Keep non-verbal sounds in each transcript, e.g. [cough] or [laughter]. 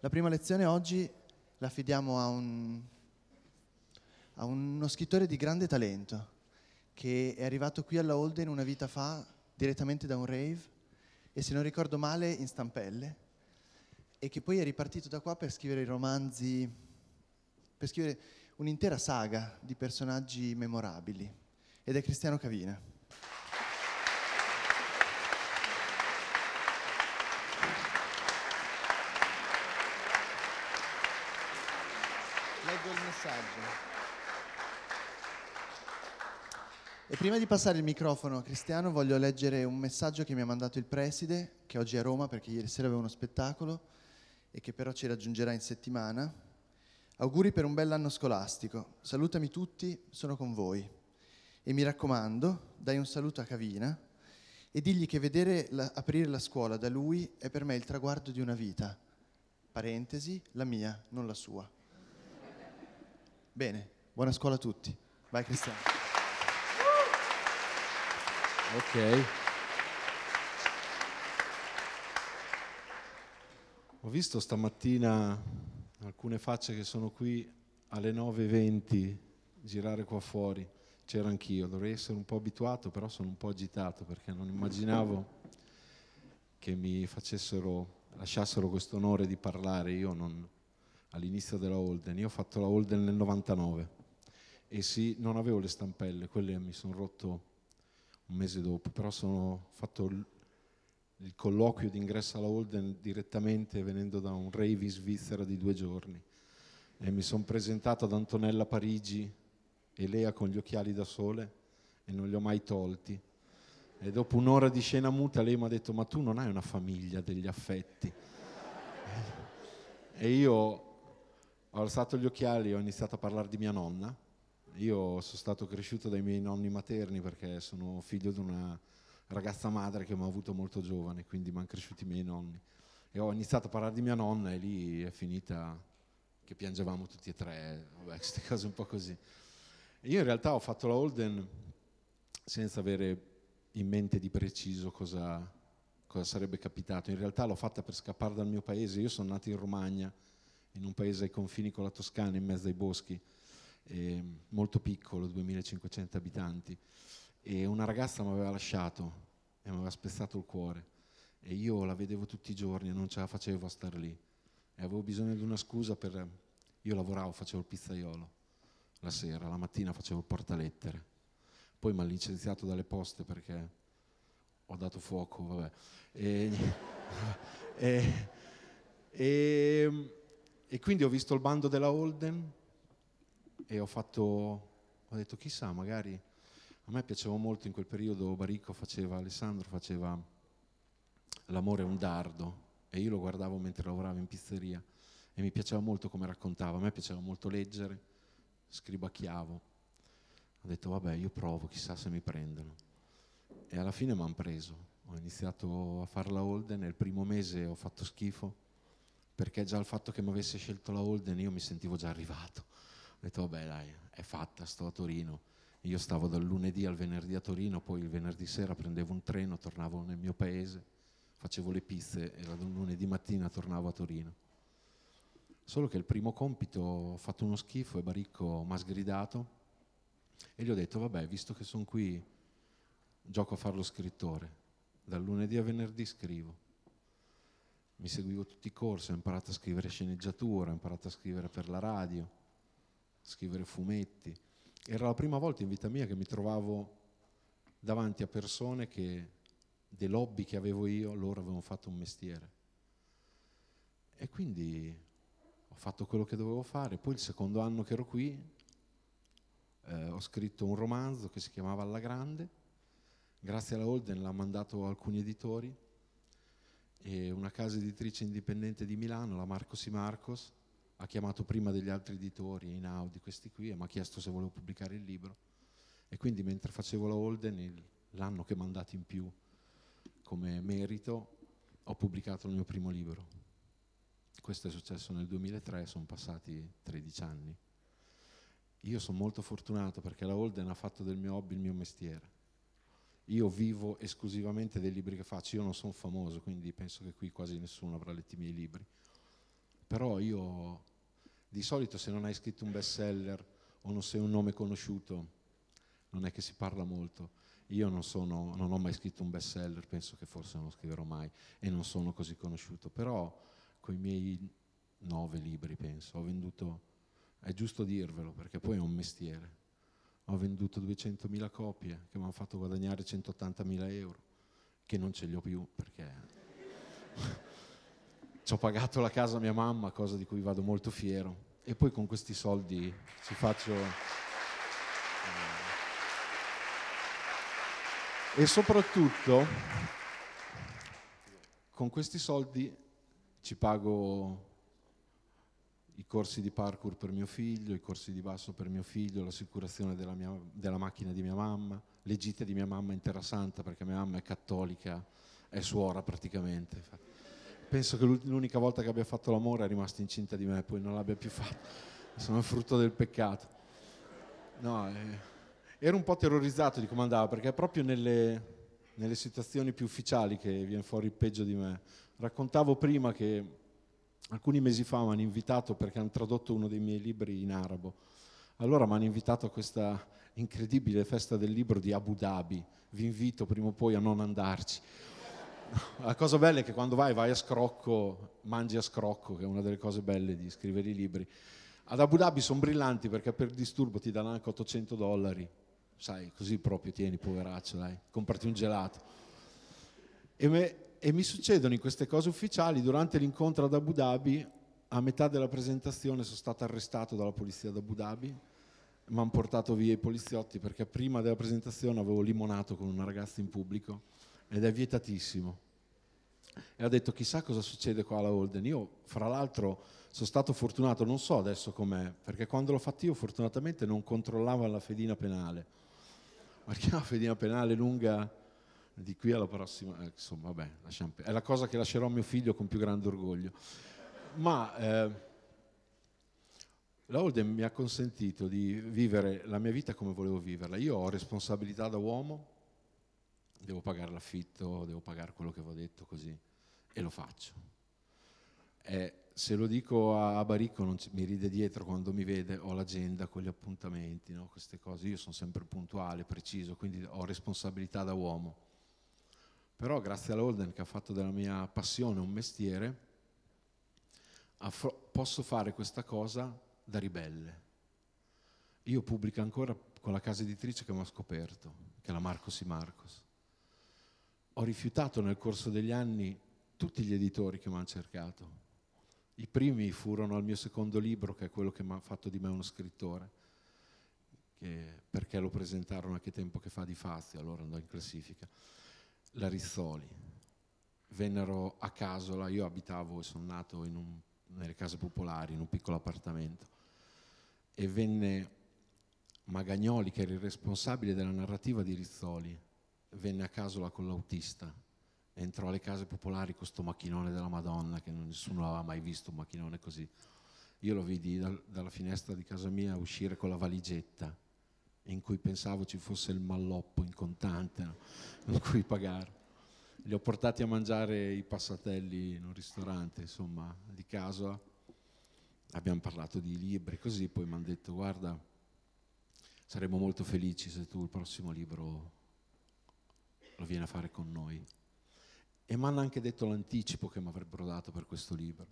La prima lezione oggi la affidiamo a, un, a uno scrittore di grande talento che è arrivato qui alla Holden una vita fa direttamente da un rave e se non ricordo male in stampelle e che poi è ripartito da qua per scrivere i romanzi, per scrivere un'intera saga di personaggi memorabili ed è Cristiano Cavina. prima di passare il microfono a Cristiano voglio leggere un messaggio che mi ha mandato il preside, che oggi è a Roma perché ieri sera aveva uno spettacolo e che però ci raggiungerà in settimana. Auguri per un bell'anno scolastico, salutami tutti, sono con voi. E mi raccomando, dai un saluto a Cavina e digli che vedere la, aprire la scuola da lui è per me il traguardo di una vita. Parentesi, la mia, non la sua. Bene, buona scuola a tutti. Vai Cristiano. Ok. Ho visto stamattina alcune facce che sono qui alle 9.20 girare qua fuori. C'era anch'io, dovrei essere un po' abituato, però sono un po' agitato perché non immaginavo che mi facessero, lasciassero questo onore di parlare. Io non, all'inizio della Holden, io ho fatto la Holden nel 99 e sì, non avevo le stampelle, quelle mi sono rotto un mese dopo, però sono fatto l- il colloquio d'ingresso alla Holden direttamente venendo da un rave in Svizzera di due giorni e mi sono presentato ad Antonella Parigi e Lea con gli occhiali da sole e non li ho mai tolti. E dopo un'ora di scena muta lei mi ha detto ma tu non hai una famiglia degli affetti. e io ho alzato gli occhiali e ho iniziato a parlare di mia nonna io sono stato cresciuto dai miei nonni materni perché sono figlio di una ragazza madre che mi ha avuto molto giovane, quindi mi hanno cresciuti i miei nonni. E ho iniziato a parlare di mia nonna e lì è finita che piangevamo tutti e tre, vabbè, [laughs] queste cose un po' così. Io in realtà ho fatto la Holden senza avere in mente di preciso cosa, cosa sarebbe capitato. In realtà l'ho fatta per scappare dal mio paese. Io sono nato in Romagna, in un paese ai confini con la Toscana, in mezzo ai boschi eh, molto piccolo, 2500 abitanti, e una ragazza mi aveva lasciato e mi aveva spezzato il cuore e io la vedevo tutti i giorni e non ce la facevo a star lì e avevo bisogno di una scusa per... Io lavoravo, facevo il pizzaiolo la sera, la mattina facevo il portalettere, poi mi ha licenziato dalle poste perché ho dato fuoco, vabbè. E, [laughs] e, e, ehm, e quindi ho visto il bando della Holden e ho fatto, ho detto chissà, magari a me piaceva molto in quel periodo Baricco faceva, Alessandro faceva L'amore è un dardo e io lo guardavo mentre lavoravo in pizzeria e mi piaceva molto come raccontava, a me piaceva molto leggere, scribacchiavo. Ho detto vabbè io provo, chissà se mi prendono. E alla fine mi hanno preso. Ho iniziato a fare la Holden, nel primo mese ho fatto schifo perché già il fatto che mi avesse scelto la Holden io mi sentivo già arrivato ho detto, vabbè dai, è fatta, sto a Torino. Io stavo dal lunedì al venerdì a Torino, poi il venerdì sera prendevo un treno, tornavo nel mio paese, facevo le pizze e la lunedì mattina tornavo a Torino. Solo che il primo compito ho fatto uno schifo e Baricco mi ha sgridato e gli ho detto, vabbè, visto che sono qui, gioco a farlo scrittore. Dal lunedì a venerdì scrivo. Mi seguivo tutti i corsi, ho imparato a scrivere sceneggiatura, ho imparato a scrivere per la radio scrivere fumetti. Era la prima volta in vita mia che mi trovavo davanti a persone che dei lobby che avevo io, loro avevano fatto un mestiere. E quindi ho fatto quello che dovevo fare. Poi il secondo anno che ero qui eh, ho scritto un romanzo che si chiamava Alla Grande. Grazie alla Holden l'ha mandato alcuni editori e una casa editrice indipendente di Milano, la Marcos Marcos, ha chiamato prima degli altri editori, in Audi, questi qui, e mi ha chiesto se volevo pubblicare il libro. E quindi mentre facevo la Holden, l'anno che mi ha mandato in più come merito, ho pubblicato il mio primo libro. Questo è successo nel 2003, sono passati 13 anni. Io sono molto fortunato perché la Holden ha fatto del mio hobby il mio mestiere. Io vivo esclusivamente dei libri che faccio, io non sono famoso, quindi penso che qui quasi nessuno avrà letto i miei libri. Però io di solito se non hai scritto un best seller o non sei un nome conosciuto, non è che si parla molto. Io non, sono, non ho mai scritto un best seller penso che forse non lo scriverò mai e non sono così conosciuto, però con i miei nove libri penso, ho venduto, è giusto dirvelo perché poi è un mestiere, ho venduto 200.000 copie che mi hanno fatto guadagnare 180.000 euro, che non ce li ho più perché... Ci ho pagato la casa a mia mamma, cosa di cui vado molto fiero. E poi con questi soldi ci faccio... Eh, e soprattutto con questi soldi ci pago i corsi di parkour per mio figlio, i corsi di basso per mio figlio, l'assicurazione della, mia, della, macchina di mia mamma, le gite di mia mamma in Terra Santa perché mia mamma è cattolica, è suora praticamente penso che l'unica volta che abbia fatto l'amore è rimasta incinta di me, poi non l'abbia più fatto. [laughs] Sono frutto del peccato. No, eh, ero un po' terrorizzato di come andava, perché è proprio nelle, nelle situazioni più ufficiali che viene fuori il peggio di me. Raccontavo prima che alcuni mesi fa mi hanno invitato perché hanno tradotto uno dei miei libri in arabo. Allora mi hanno invitato a questa incredibile festa del libro di Abu Dhabi. Vi invito prima o poi a non andarci. [laughs] la cosa bella è che quando vai, vai a scrocco, mangi a scrocco, che è una delle cose belle di scrivere i libri. Ad Abu Dhabi sono brillanti perché per disturbo ti danno anche 800 dollari, sai, così proprio tieni, poveraccio, dai, comprati un gelato. E, me, e mi succedono in queste cose ufficiali, durante l'incontro ad Abu Dhabi, a metà della presentazione sono stato arrestato dalla polizia ad Abu Dhabi, mi hanno portato via i poliziotti perché prima della presentazione avevo limonato con una ragazza in pubblico ed è vietatissimo. E ha detto chissà cosa succede qua alla Holden. Io fra l'altro sono stato fortunato, non so adesso com'è, perché quando l'ho fatto io fortunatamente non controllavo la fedina penale. Perché la fedina penale lunga di qui alla prossima, eh, insomma vabbè, lasciamo, è la cosa che lascerò a mio figlio con più grande orgoglio. Ma eh, la Holden mi ha consentito di vivere la mia vita come volevo viverla. Io ho responsabilità da uomo, devo pagare l'affitto, devo pagare quello che va detto così e lo faccio. E se lo dico a Baricco non mi ride dietro quando mi vede, ho l'agenda con gli appuntamenti, no? queste cose, io sono sempre puntuale, preciso, quindi ho responsabilità da uomo. Però grazie all'Olden che ha fatto della mia passione un mestiere, posso fare questa cosa da ribelle. Io pubblico ancora con la casa editrice che mi ha scoperto, che è la Marcos Marcos ho rifiutato nel corso degli anni tutti gli editori che mi hanno cercato. I primi furono al mio secondo libro, che è quello che mi ha fatto di me uno scrittore, perché lo presentarono a che tempo che fa di Fazio, allora andò in classifica. La Rizzoli. Vennero a Casola, io abitavo e sono nato un, nelle case popolari, in un piccolo appartamento, e venne Magagnoli, che era il responsabile della narrativa di Rizzoli, venne a Casola con l'autista, entrò alle case popolari con questo macchinone della Madonna, che nessuno aveva mai visto un macchinone così. Io lo vidi dal, dalla finestra di casa mia uscire con la valigetta, in cui pensavo ci fosse il malloppo in contante, no? con [laughs] cui pagare. Li ho portati a mangiare i passatelli in un ristorante, insomma, di casa. Abbiamo parlato di libri, così poi mi hanno detto, guarda, saremmo molto felici se tu il prossimo libro lo viene a fare con noi. E mi hanno anche detto l'anticipo che mi avrebbero dato per questo libro.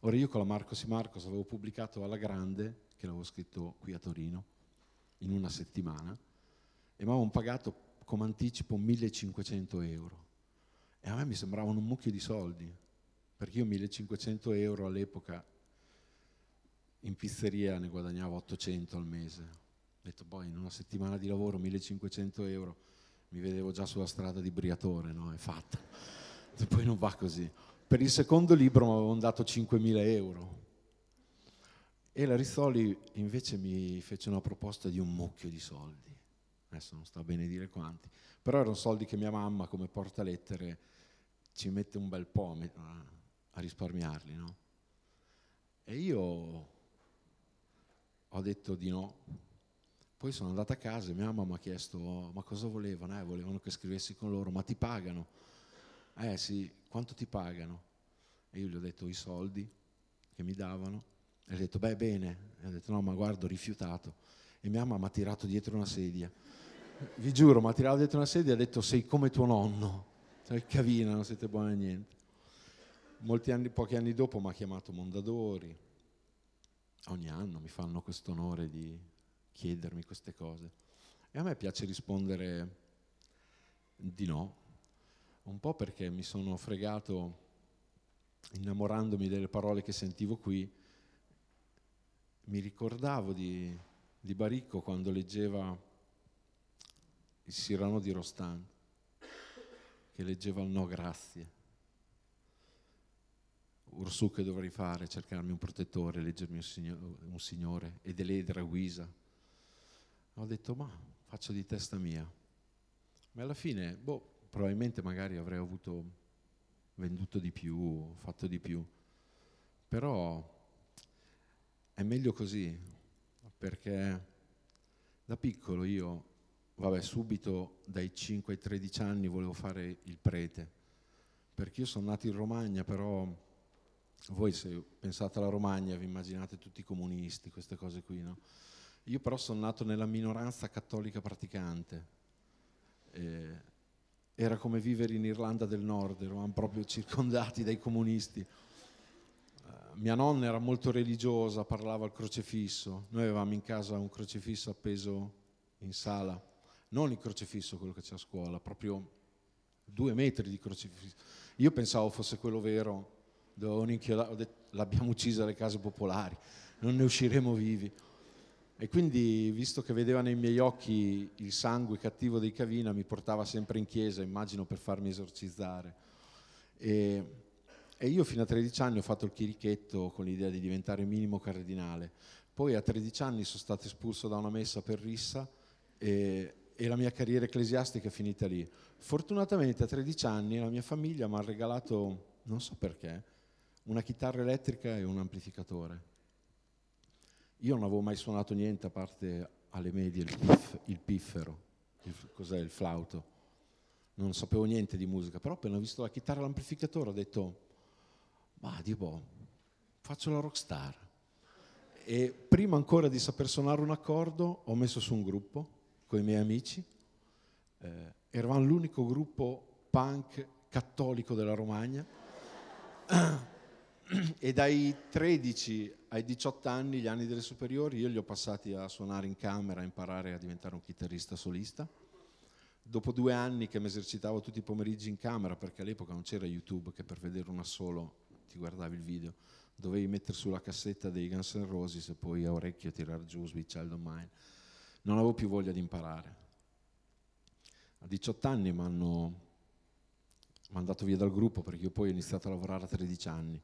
Ora io con la Marcos e Marcos avevo pubblicato alla grande, che l'avevo scritto qui a Torino, in una settimana, e mi avevano pagato come anticipo 1500 euro. E a me mi sembravano un mucchio di soldi, perché io 1500 euro all'epoca in pizzeria ne guadagnavo 800 al mese. Ho detto, poi boh, in una settimana di lavoro 1500 euro mi vedevo già sulla strada di Briatore, no? È fatta. E poi non va così. Per il secondo libro mi avevano dato 5.000 euro. E la Rizzoli invece mi fece una proposta di un mucchio di soldi. Adesso non sta bene dire quanti. Però erano soldi che mia mamma, come portalettere, ci mette un bel po' a risparmiarli, no? E io ho detto di no poi sono andata a casa e mia mamma mi ha chiesto ma cosa volevano? Eh, volevano che scrivessi con loro, ma ti pagano? Eh sì, quanto ti pagano? E io gli ho detto i soldi che mi davano. E ho detto beh bene, e ho detto no ma guarda ho rifiutato. E mia mamma mi ha tirato dietro una sedia. Vi giuro, mi ha tirato dietro una sedia e ha detto sei come tuo nonno, sei cavina, non siete buoni a niente. Anni, pochi anni dopo mi ha chiamato Mondadori, ogni anno mi fanno quest'onore di chiedermi queste cose. E a me piace rispondere di no, un po' perché mi sono fregato innamorandomi delle parole che sentivo qui, mi ricordavo di, di Baricco quando leggeva il Sirano di Rostan, che leggeva il no grazie. Ursù che dovrei fare, cercarmi un protettore, leggermi un, signore, un signore, ed Eledra Guisa, ho detto ma faccio di testa mia. Ma alla fine, boh, probabilmente magari avrei avuto venduto di più, fatto di più, però è meglio così, perché da piccolo io, vabbè, subito dai 5 ai 13 anni volevo fare il prete, perché io sono nato in Romagna, però voi se pensate alla Romagna vi immaginate tutti i comunisti, queste cose qui, no? Io però sono nato nella minoranza cattolica praticante. Eh, era come vivere in Irlanda del Nord, eravamo proprio circondati dai comunisti. Eh, mia nonna era molto religiosa, parlava al crocefisso. Noi avevamo in casa un crocefisso appeso in sala, non il crocefisso quello che c'è a scuola, proprio due metri di crocifisso. Io pensavo fosse quello vero, ho detto, l'abbiamo uccisa le case popolari, non ne usciremo vivi. E quindi, visto che vedeva nei miei occhi il sangue cattivo dei Cavina, mi portava sempre in chiesa, immagino per farmi esorcizzare. E, e io fino a 13 anni ho fatto il chirichetto con l'idea di diventare minimo cardinale. Poi a 13 anni sono stato espulso da una messa per rissa e, e la mia carriera ecclesiastica è finita lì. Fortunatamente a 13 anni la mia famiglia mi ha regalato, non so perché, una chitarra elettrica e un amplificatore io non avevo mai suonato niente a parte alle medie il, pif, il piffero, il, cos'è il flauto. Non sapevo niente di musica, però appena ho visto la chitarra e l'amplificatore ho detto, ma boh, faccio la rockstar. E prima ancora di saper suonare un accordo ho messo su un gruppo con i miei amici. Eh, eravamo l'unico gruppo punk cattolico della Romagna. [clears throat] e dai 13 ai 18 anni, gli anni delle superiori, io li ho passati a suonare in camera, a imparare a diventare un chitarrista solista. Dopo due anni che mi esercitavo tutti i pomeriggi in camera, perché all'epoca non c'era YouTube che per vedere una solo ti guardavi il video, dovevi mettere sulla cassetta dei Guns N' Roses e poi a orecchio tirare giù Sweet Child of Mine. Non avevo più voglia di imparare. A 18 anni mi hanno mandato via dal gruppo perché io poi ho iniziato a lavorare a 13 anni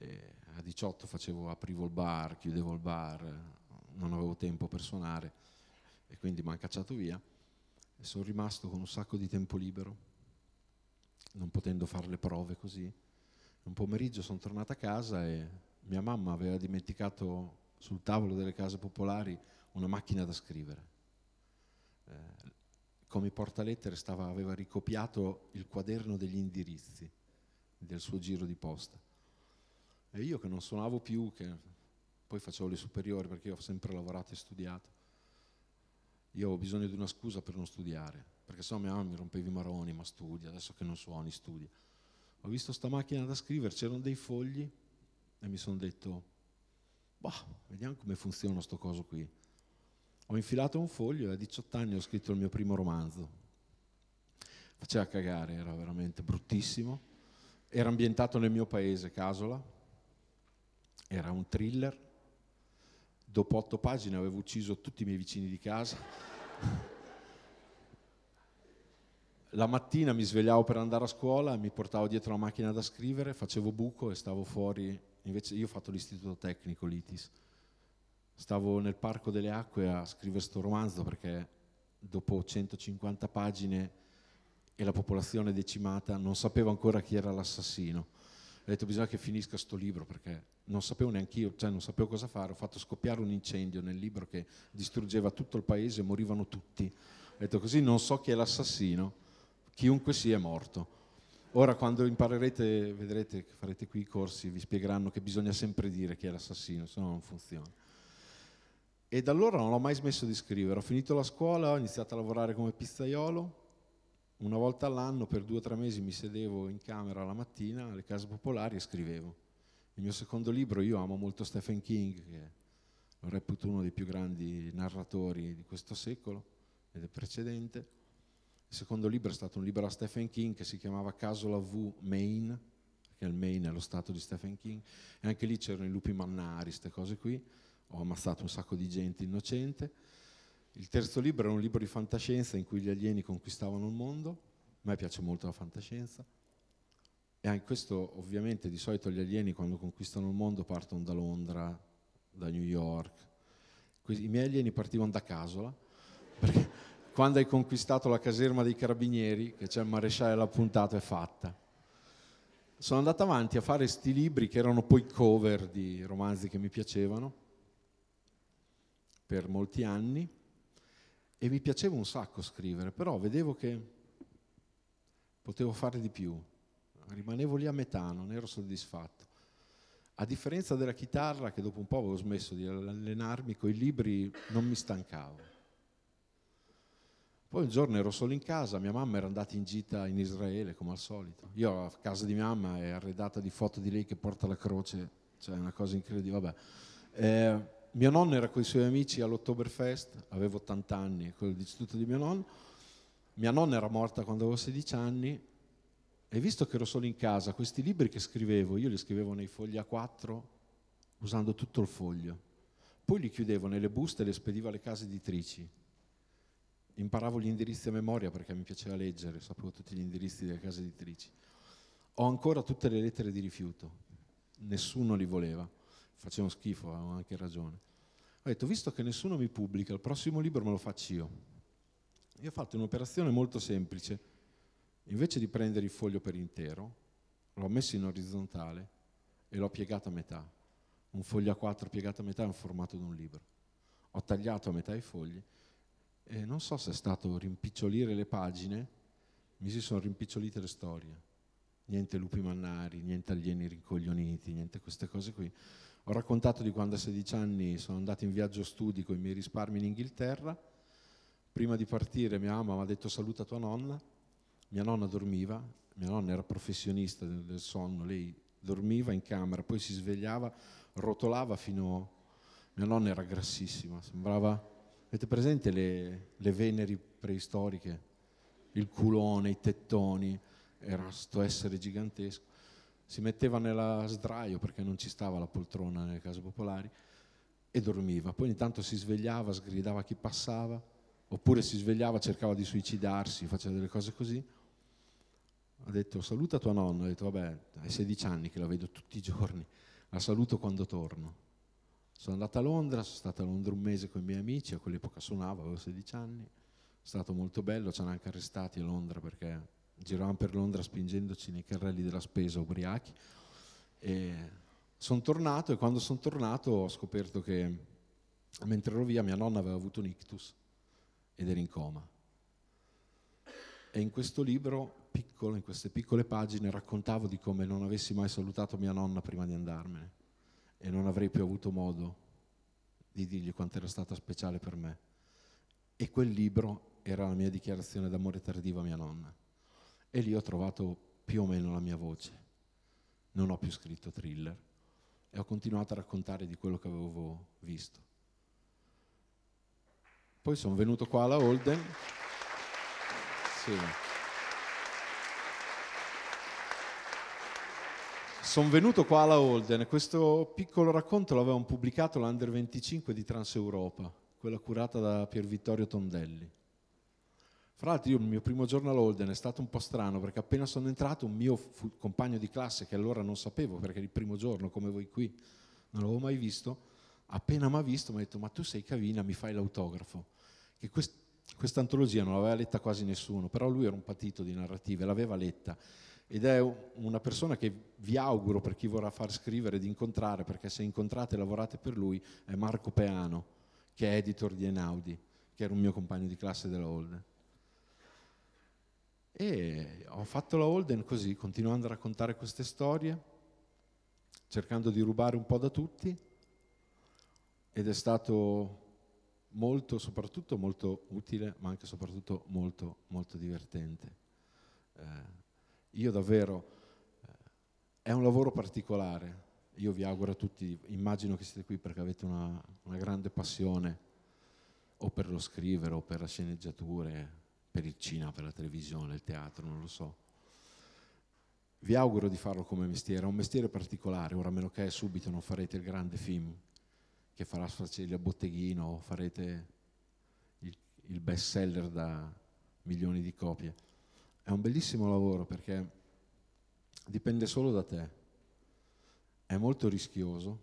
e eh, a 18 facevo, aprivo il bar, chiudevo il bar, non avevo tempo per suonare e quindi mi hanno cacciato via e sono rimasto con un sacco di tempo libero, non potendo fare le prove così. Un pomeriggio sono tornato a casa e mia mamma aveva dimenticato sul tavolo delle case popolari una macchina da scrivere. Eh, come portalettere stava, aveva ricopiato il quaderno degli indirizzi del suo giro di posta e io che non suonavo più, che poi facevo le superiori perché io ho sempre lavorato e studiato, io avevo bisogno di una scusa per non studiare, perché so mia mamma mi rompevi i maroni, ma studia, adesso che non suoni, studia. Ho visto sta macchina da scrivere, c'erano dei fogli e mi sono detto, bah, vediamo come funziona sto coso qui. Ho infilato un foglio e a 18 anni ho scritto il mio primo romanzo. Faceva cagare, era veramente bruttissimo. Era ambientato nel mio paese, Casola, era un thriller, dopo otto pagine avevo ucciso tutti i miei vicini di casa. La mattina mi svegliavo per andare a scuola, mi portavo dietro la macchina da scrivere, facevo buco e stavo fuori, invece io ho fatto l'istituto tecnico, l'ITIS, stavo nel Parco delle Acque a scrivere questo romanzo perché dopo 150 pagine e la popolazione decimata non sapevo ancora chi era l'assassino ho detto bisogna che finisca sto libro perché non sapevo neanche io, cioè non sapevo cosa fare, ho fatto scoppiare un incendio nel libro che distruggeva tutto il paese, e morivano tutti. Ho detto così non so chi è l'assassino, chiunque sia è morto. Ora quando imparerete, vedrete che farete qui i corsi, vi spiegheranno che bisogna sempre dire chi è l'assassino, se no non funziona. E da allora non ho mai smesso di scrivere, ho finito la scuola, ho iniziato a lavorare come pizzaiolo, una volta all'anno per due o tre mesi mi sedevo in camera la mattina alle case popolari e scrivevo. Il mio secondo libro, io amo molto Stephen King, che lo reputo uno dei più grandi narratori di questo secolo e del precedente. Il secondo libro è stato un libro a Stephen King che si chiamava Casola V Maine, che il Maine è lo stato di Stephen King, e anche lì c'erano i lupi mannari, queste cose qui. Ho ammazzato un sacco di gente innocente. Il terzo libro era un libro di fantascienza in cui gli alieni conquistavano il mondo, a me piace molto la fantascienza, e anche questo ovviamente di solito gli alieni quando conquistano il mondo partono da Londra, da New York, i miei alieni partivano da Casola, perché [laughs] quando hai conquistato la caserma dei carabinieri, che c'è il maresciallo l'ha puntato, è fatta. Sono andato avanti a fare sti libri che erano poi cover di romanzi che mi piacevano per molti anni e mi piaceva un sacco scrivere, però vedevo che potevo fare di più, rimanevo lì a metà, non ero soddisfatto. A differenza della chitarra, che dopo un po' avevo smesso di allenarmi, con i libri non mi stancavo. Poi un giorno ero solo in casa, mia mamma era andata in gita in Israele come al solito. Io a casa di mia mamma è arredata di foto di lei che porta la croce, cioè una cosa incredibile, vabbè. Eh, mio nonno era con i suoi amici all'Ottoberfest, avevo 80 anni, quello dell'istituto di mio nonno. Mia nonna era morta quando avevo 16 anni e visto che ero solo in casa, questi libri che scrivevo, io li scrivevo nei fogli A4 usando tutto il foglio. Poi li chiudevo nelle buste e le spedivo alle case editrici. Imparavo gli indirizzi a memoria perché mi piaceva leggere, sapevo tutti gli indirizzi delle case editrici. Ho ancora tutte le lettere di rifiuto, nessuno li voleva facevano schifo, avevano anche ragione. Ho detto, visto che nessuno mi pubblica, il prossimo libro me lo faccio io. Io ho fatto un'operazione molto semplice. Invece di prendere il foglio per intero, l'ho messo in orizzontale e l'ho piegato a metà. Un foglio a quattro piegato a metà è un formato di un libro. Ho tagliato a metà i fogli e non so se è stato rimpicciolire le pagine, mi si sono rimpicciolite le storie. Niente lupi mannari, niente alieni rincoglioniti, niente queste cose qui ho raccontato di quando a 16 anni sono andato in viaggio studi con i miei risparmi in Inghilterra. Prima di partire mia mamma mi ha detto saluta tua nonna. Mia nonna dormiva, mia nonna era professionista del sonno, lei dormiva in camera, poi si svegliava, rotolava fino... Mia nonna era grassissima, sembrava... Avete presente le, le veneri preistoriche? Il culone, i tettoni, era questo essere gigantesco si metteva nella sdraio perché non ci stava la poltrona nelle case popolari e dormiva. Poi ogni tanto si svegliava, sgridava chi passava, oppure si svegliava, cercava di suicidarsi, faceva delle cose così. Ha detto saluta tua nonna, ha detto vabbè, hai 16 anni che la vedo tutti i giorni, la saluto quando torno. Sono andata a Londra, sono stata a Londra un mese con i miei amici, a quell'epoca suonavo, avevo 16 anni, è stato molto bello, ci hanno anche arrestati a Londra perché giravamo per Londra spingendoci nei carrelli della spesa ubriachi. sono tornato e quando sono tornato ho scoperto che mentre ero via mia nonna aveva avuto un ictus ed era in coma. E in questo libro, piccolo, in queste piccole pagine, raccontavo di come non avessi mai salutato mia nonna prima di andarmene e non avrei più avuto modo di dirgli quanto era stata speciale per me. E quel libro era la mia dichiarazione d'amore tardiva a mia nonna. E lì ho trovato più o meno la mia voce. Non ho più scritto thriller e ho continuato a raccontare di quello che avevo visto. Poi sono venuto qua alla Holden. Sì. Sono venuto qua alla Holden, questo piccolo racconto l'avevano pubblicato l'Under 25 di Transeuropa, quella curata da Pier Vittorio Tondelli. Fra l'altro io il mio primo giorno all'Holden è stato un po' strano perché appena sono entrato un mio compagno di classe, che allora non sapevo perché era il primo giorno come voi qui, non l'avevo mai visto, appena mi ha visto mi ha detto ma tu sei Cavina, mi fai l'autografo. Che quest- questa antologia non l'aveva letta quasi nessuno, però lui era un patito di narrative, l'aveva letta ed è una persona che vi auguro per chi vorrà far scrivere di incontrare, perché se incontrate e lavorate per lui, è Marco Peano, che è editor di Enaudi, che era un mio compagno di classe della Holden. E ho fatto la Holden così, continuando a raccontare queste storie, cercando di rubare un po' da tutti, ed è stato molto, soprattutto molto utile, ma anche soprattutto molto, molto divertente. Eh, io davvero, eh, è un lavoro particolare, io vi auguro a tutti, immagino che siete qui perché avete una, una grande passione o per lo scrivere o per le sceneggiature, per il cinema, per la televisione, il teatro, non lo so. Vi auguro di farlo come mestiere, è un mestiere particolare, ora a meno che subito non farete il grande film che farà sfaccelli a botteghino o farete il, il best seller da milioni di copie. È un bellissimo lavoro perché dipende solo da te, è molto rischioso,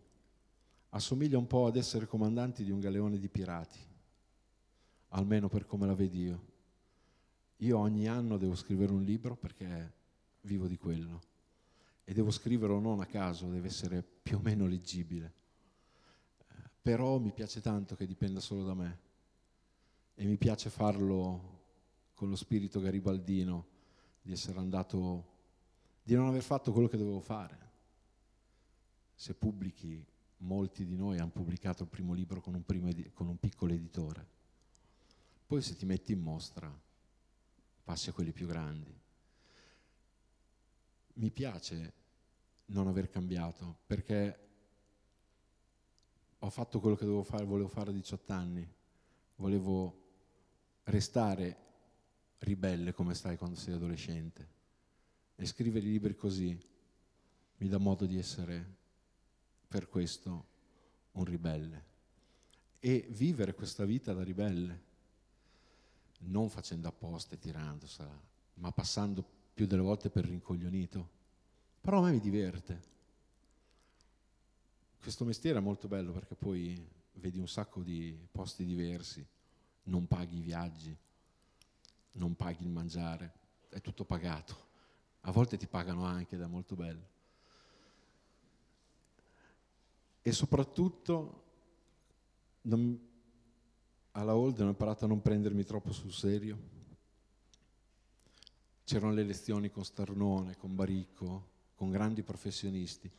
assomiglia un po' ad essere comandanti di un galeone di pirati, almeno per come la vedi io io ogni anno devo scrivere un libro perché vivo di quello e devo scriverlo non a caso, deve essere più o meno leggibile. Però mi piace tanto che dipenda solo da me e mi piace farlo con lo spirito garibaldino di essere andato, di non aver fatto quello che dovevo fare. Se pubblichi, molti di noi hanno pubblicato il primo libro con un, primo ed- con un piccolo editore. Poi se ti metti in mostra passi a quelli più grandi. Mi piace non aver cambiato perché ho fatto quello che fare, volevo fare a 18 anni, volevo restare ribelle come stai quando sei adolescente e scrivere i libri così mi dà modo di essere per questo un ribelle e vivere questa vita da ribelle non facendo apposta e tirandosela, ma passando più delle volte per rincoglionito. Però a me mi diverte. Questo mestiere è molto bello perché poi vedi un sacco di posti diversi, non paghi i viaggi, non paghi il mangiare, è tutto pagato. A volte ti pagano anche ed è molto bello. E soprattutto non, alla Holden ho imparato a non prendermi troppo sul serio. C'erano le lezioni con Starnone, con Baricco, con grandi professionisti,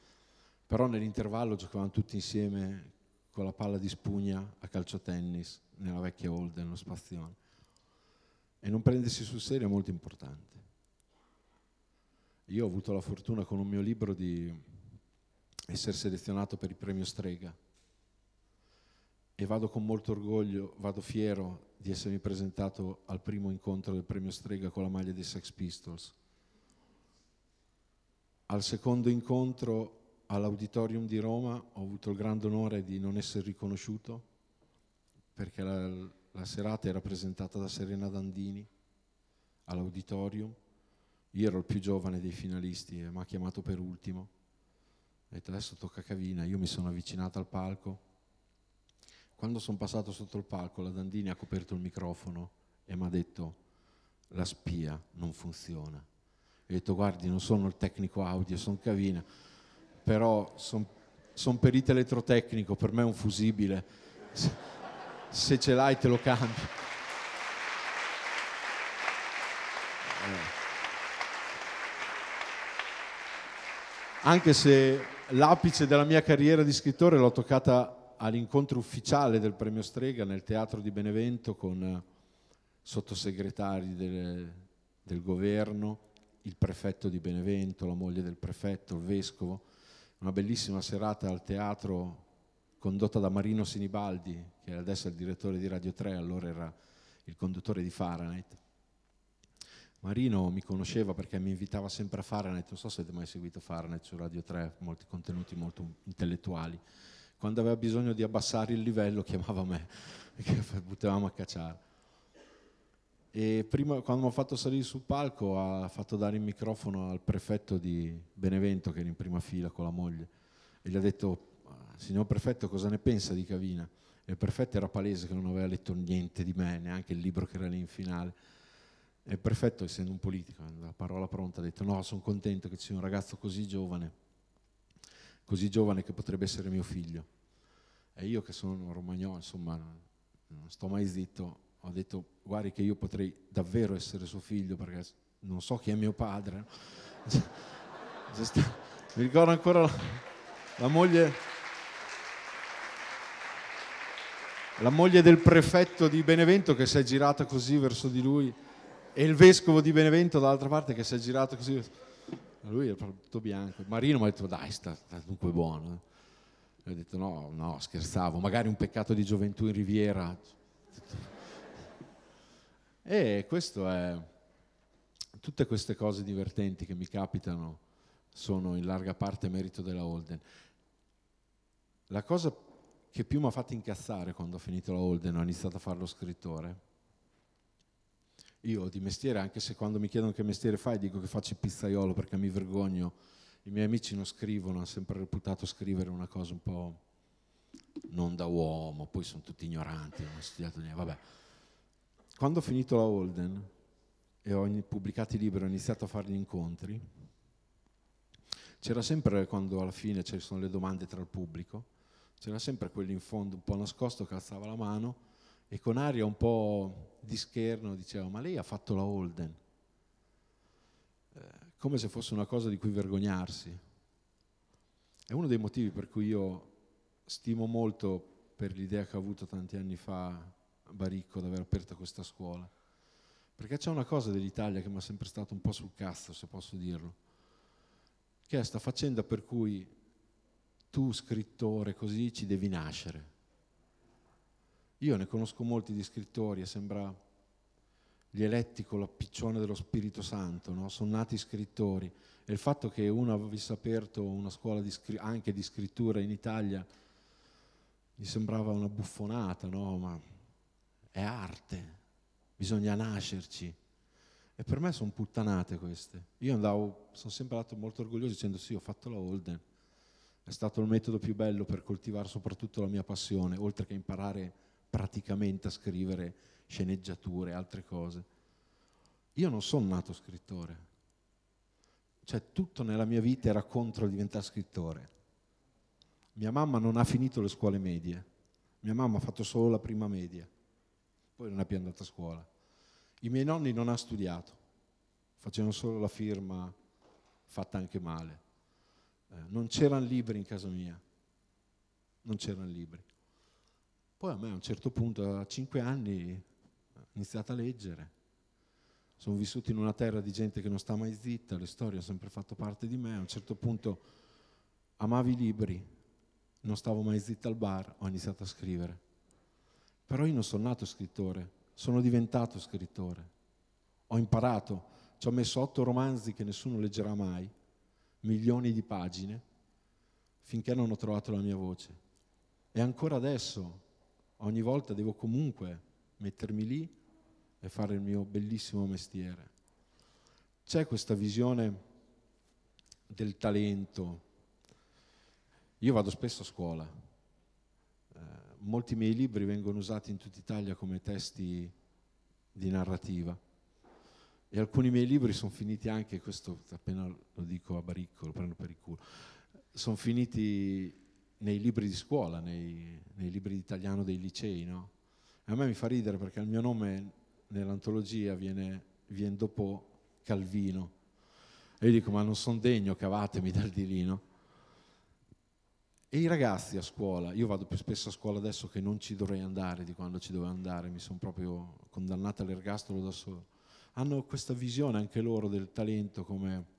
però nell'intervallo giocavamo tutti insieme con la palla di spugna a calciotennis nella vecchia Holden, lo spazione. E non prendersi sul serio è molto importante. Io ho avuto la fortuna con un mio libro di essere selezionato per il premio Strega e vado con molto orgoglio, vado fiero di essermi presentato al primo incontro del premio Strega con la maglia dei Sex Pistols. Al secondo incontro all'auditorium di Roma ho avuto il grande onore di non essere riconosciuto perché la, la serata era presentata da Serena Dandini all'auditorium. Io ero il più giovane dei finalisti e eh, mi ha chiamato per ultimo. Ha detto adesso tocca a Cavina, io mi sono avvicinato al palco quando sono passato sotto il palco, la Dandini ha coperto il microfono e mi ha detto la spia non funziona. Ho detto guardi, non sono il tecnico audio, sono Cavina, però sono son perito elettrotecnico, per me è un fusibile. Se ce l'hai te lo cambio. Eh. Anche se l'apice della mia carriera di scrittore l'ho toccata all'incontro ufficiale del premio Strega nel teatro di Benevento con eh, sottosegretari del, del governo, il prefetto di Benevento, la moglie del prefetto, il vescovo, una bellissima serata al teatro condotta da Marino Sinibaldi, che adesso è il direttore di Radio 3, allora era il conduttore di Fahrenheit. Marino mi conosceva perché mi invitava sempre a Fahrenheit, non so se avete mai seguito Fahrenheit su Radio 3, molti contenuti molto intellettuali. Quando aveva bisogno di abbassare il livello chiamava me, perché [laughs] buttavamo a cacciare. E prima, quando mi ha fatto salire sul palco, ha fatto dare il microfono al prefetto di Benevento, che era in prima fila con la moglie, e gli ha detto, signor prefetto, cosa ne pensa di Cavina? E il prefetto era palese che non aveva letto niente di me, neanche il libro che era lì in finale. E il prefetto, essendo un politico, la parola pronta, ha detto, no, sono contento che ci sia un ragazzo così giovane così giovane che potrebbe essere mio figlio. E io che sono un romagnolo, insomma, non sto mai zitto, ho detto guardi che io potrei davvero essere suo figlio perché non so chi è mio padre. [laughs] Mi ricordo ancora la, la moglie... la moglie del prefetto di Benevento che si è girata così verso di lui e il vescovo di Benevento dall'altra parte che si è girato così. Lui era tutto bianco. Marino mi ha detto, dai, sta, sta dunque buono. E eh. ho detto, no, no, scherzavo, magari un peccato di gioventù in riviera. e questo è... Tutte queste cose divertenti che mi capitano sono in larga parte merito della Holden. La cosa che più mi ha fatto incazzare quando ho finito la Holden, ho iniziato a fare lo scrittore, io di mestiere, anche se quando mi chiedono che mestiere fai dico che faccio il pizzaiolo perché mi vergogno, i miei amici non scrivono, hanno sempre reputato scrivere una cosa un po' non da uomo, poi sono tutti ignoranti, non ho studiato niente, vabbè. Quando ho finito la Holden e ho pubblicato i libri, ho iniziato a fare gli incontri, c'era sempre, quando alla fine ci sono le domande tra il pubblico, c'era sempre quello in fondo un po' nascosto che alzava la mano e con aria un po' di scherno diceva, ma lei ha fatto la Holden, eh, come se fosse una cosa di cui vergognarsi. È uno dei motivi per cui io stimo molto per l'idea che ha avuto tanti anni fa Baricco di aver aperto questa scuola, perché c'è una cosa dell'Italia che mi ha sempre stato un po' sul cazzo, se posso dirlo, che è sta faccenda per cui tu scrittore così ci devi nascere io ne conosco molti di scrittori e sembra gli eletti con la piccione dello Spirito Santo, no? sono nati scrittori e il fatto che uno avesse aperto una scuola di scri- anche di scrittura in Italia mi sembrava una buffonata, no? ma è arte, bisogna nascerci. E per me sono puttanate queste. Io andavo, sono sempre andato molto orgoglioso dicendo sì, ho fatto la Holden. È stato il metodo più bello per coltivare soprattutto la mia passione, oltre che imparare praticamente a scrivere sceneggiature, altre cose. Io non sono nato scrittore, cioè tutto nella mia vita era contro diventare scrittore. Mia mamma non ha finito le scuole medie, mia mamma ha fatto solo la prima media, poi non è più andata a scuola. I miei nonni non hanno studiato, facevano solo la firma fatta anche male. Eh, non c'erano libri in casa mia, non c'erano libri. Poi a me a un certo punto, a cinque anni, ho iniziato a leggere. Sono vissuto in una terra di gente che non sta mai zitta, le storie hanno sempre fatto parte di me. A un certo punto amavo i libri, non stavo mai zitta al bar, ho iniziato a scrivere. Però io non sono nato scrittore, sono diventato scrittore. Ho imparato, ci ho messo otto romanzi che nessuno leggerà mai, milioni di pagine, finché non ho trovato la mia voce. E ancora adesso ogni volta devo comunque mettermi lì e fare il mio bellissimo mestiere. C'è questa visione del talento. Io vado spesso a scuola, eh, molti miei libri vengono usati in tutta Italia come testi di narrativa e alcuni miei libri sono finiti anche, questo appena lo dico a Baricco, lo prendo per il culo, sono finiti nei libri di scuola, nei, nei libri di italiano dei licei, no? A me mi fa ridere perché il mio nome nell'antologia viene, viene dopo Calvino. E io dico, ma non sono degno, cavatemi dal di lì, E i ragazzi a scuola, io vado più spesso a scuola adesso che non ci dovrei andare di quando ci dovevo andare, mi sono proprio condannata all'ergastolo da solo. Hanno questa visione anche loro del talento come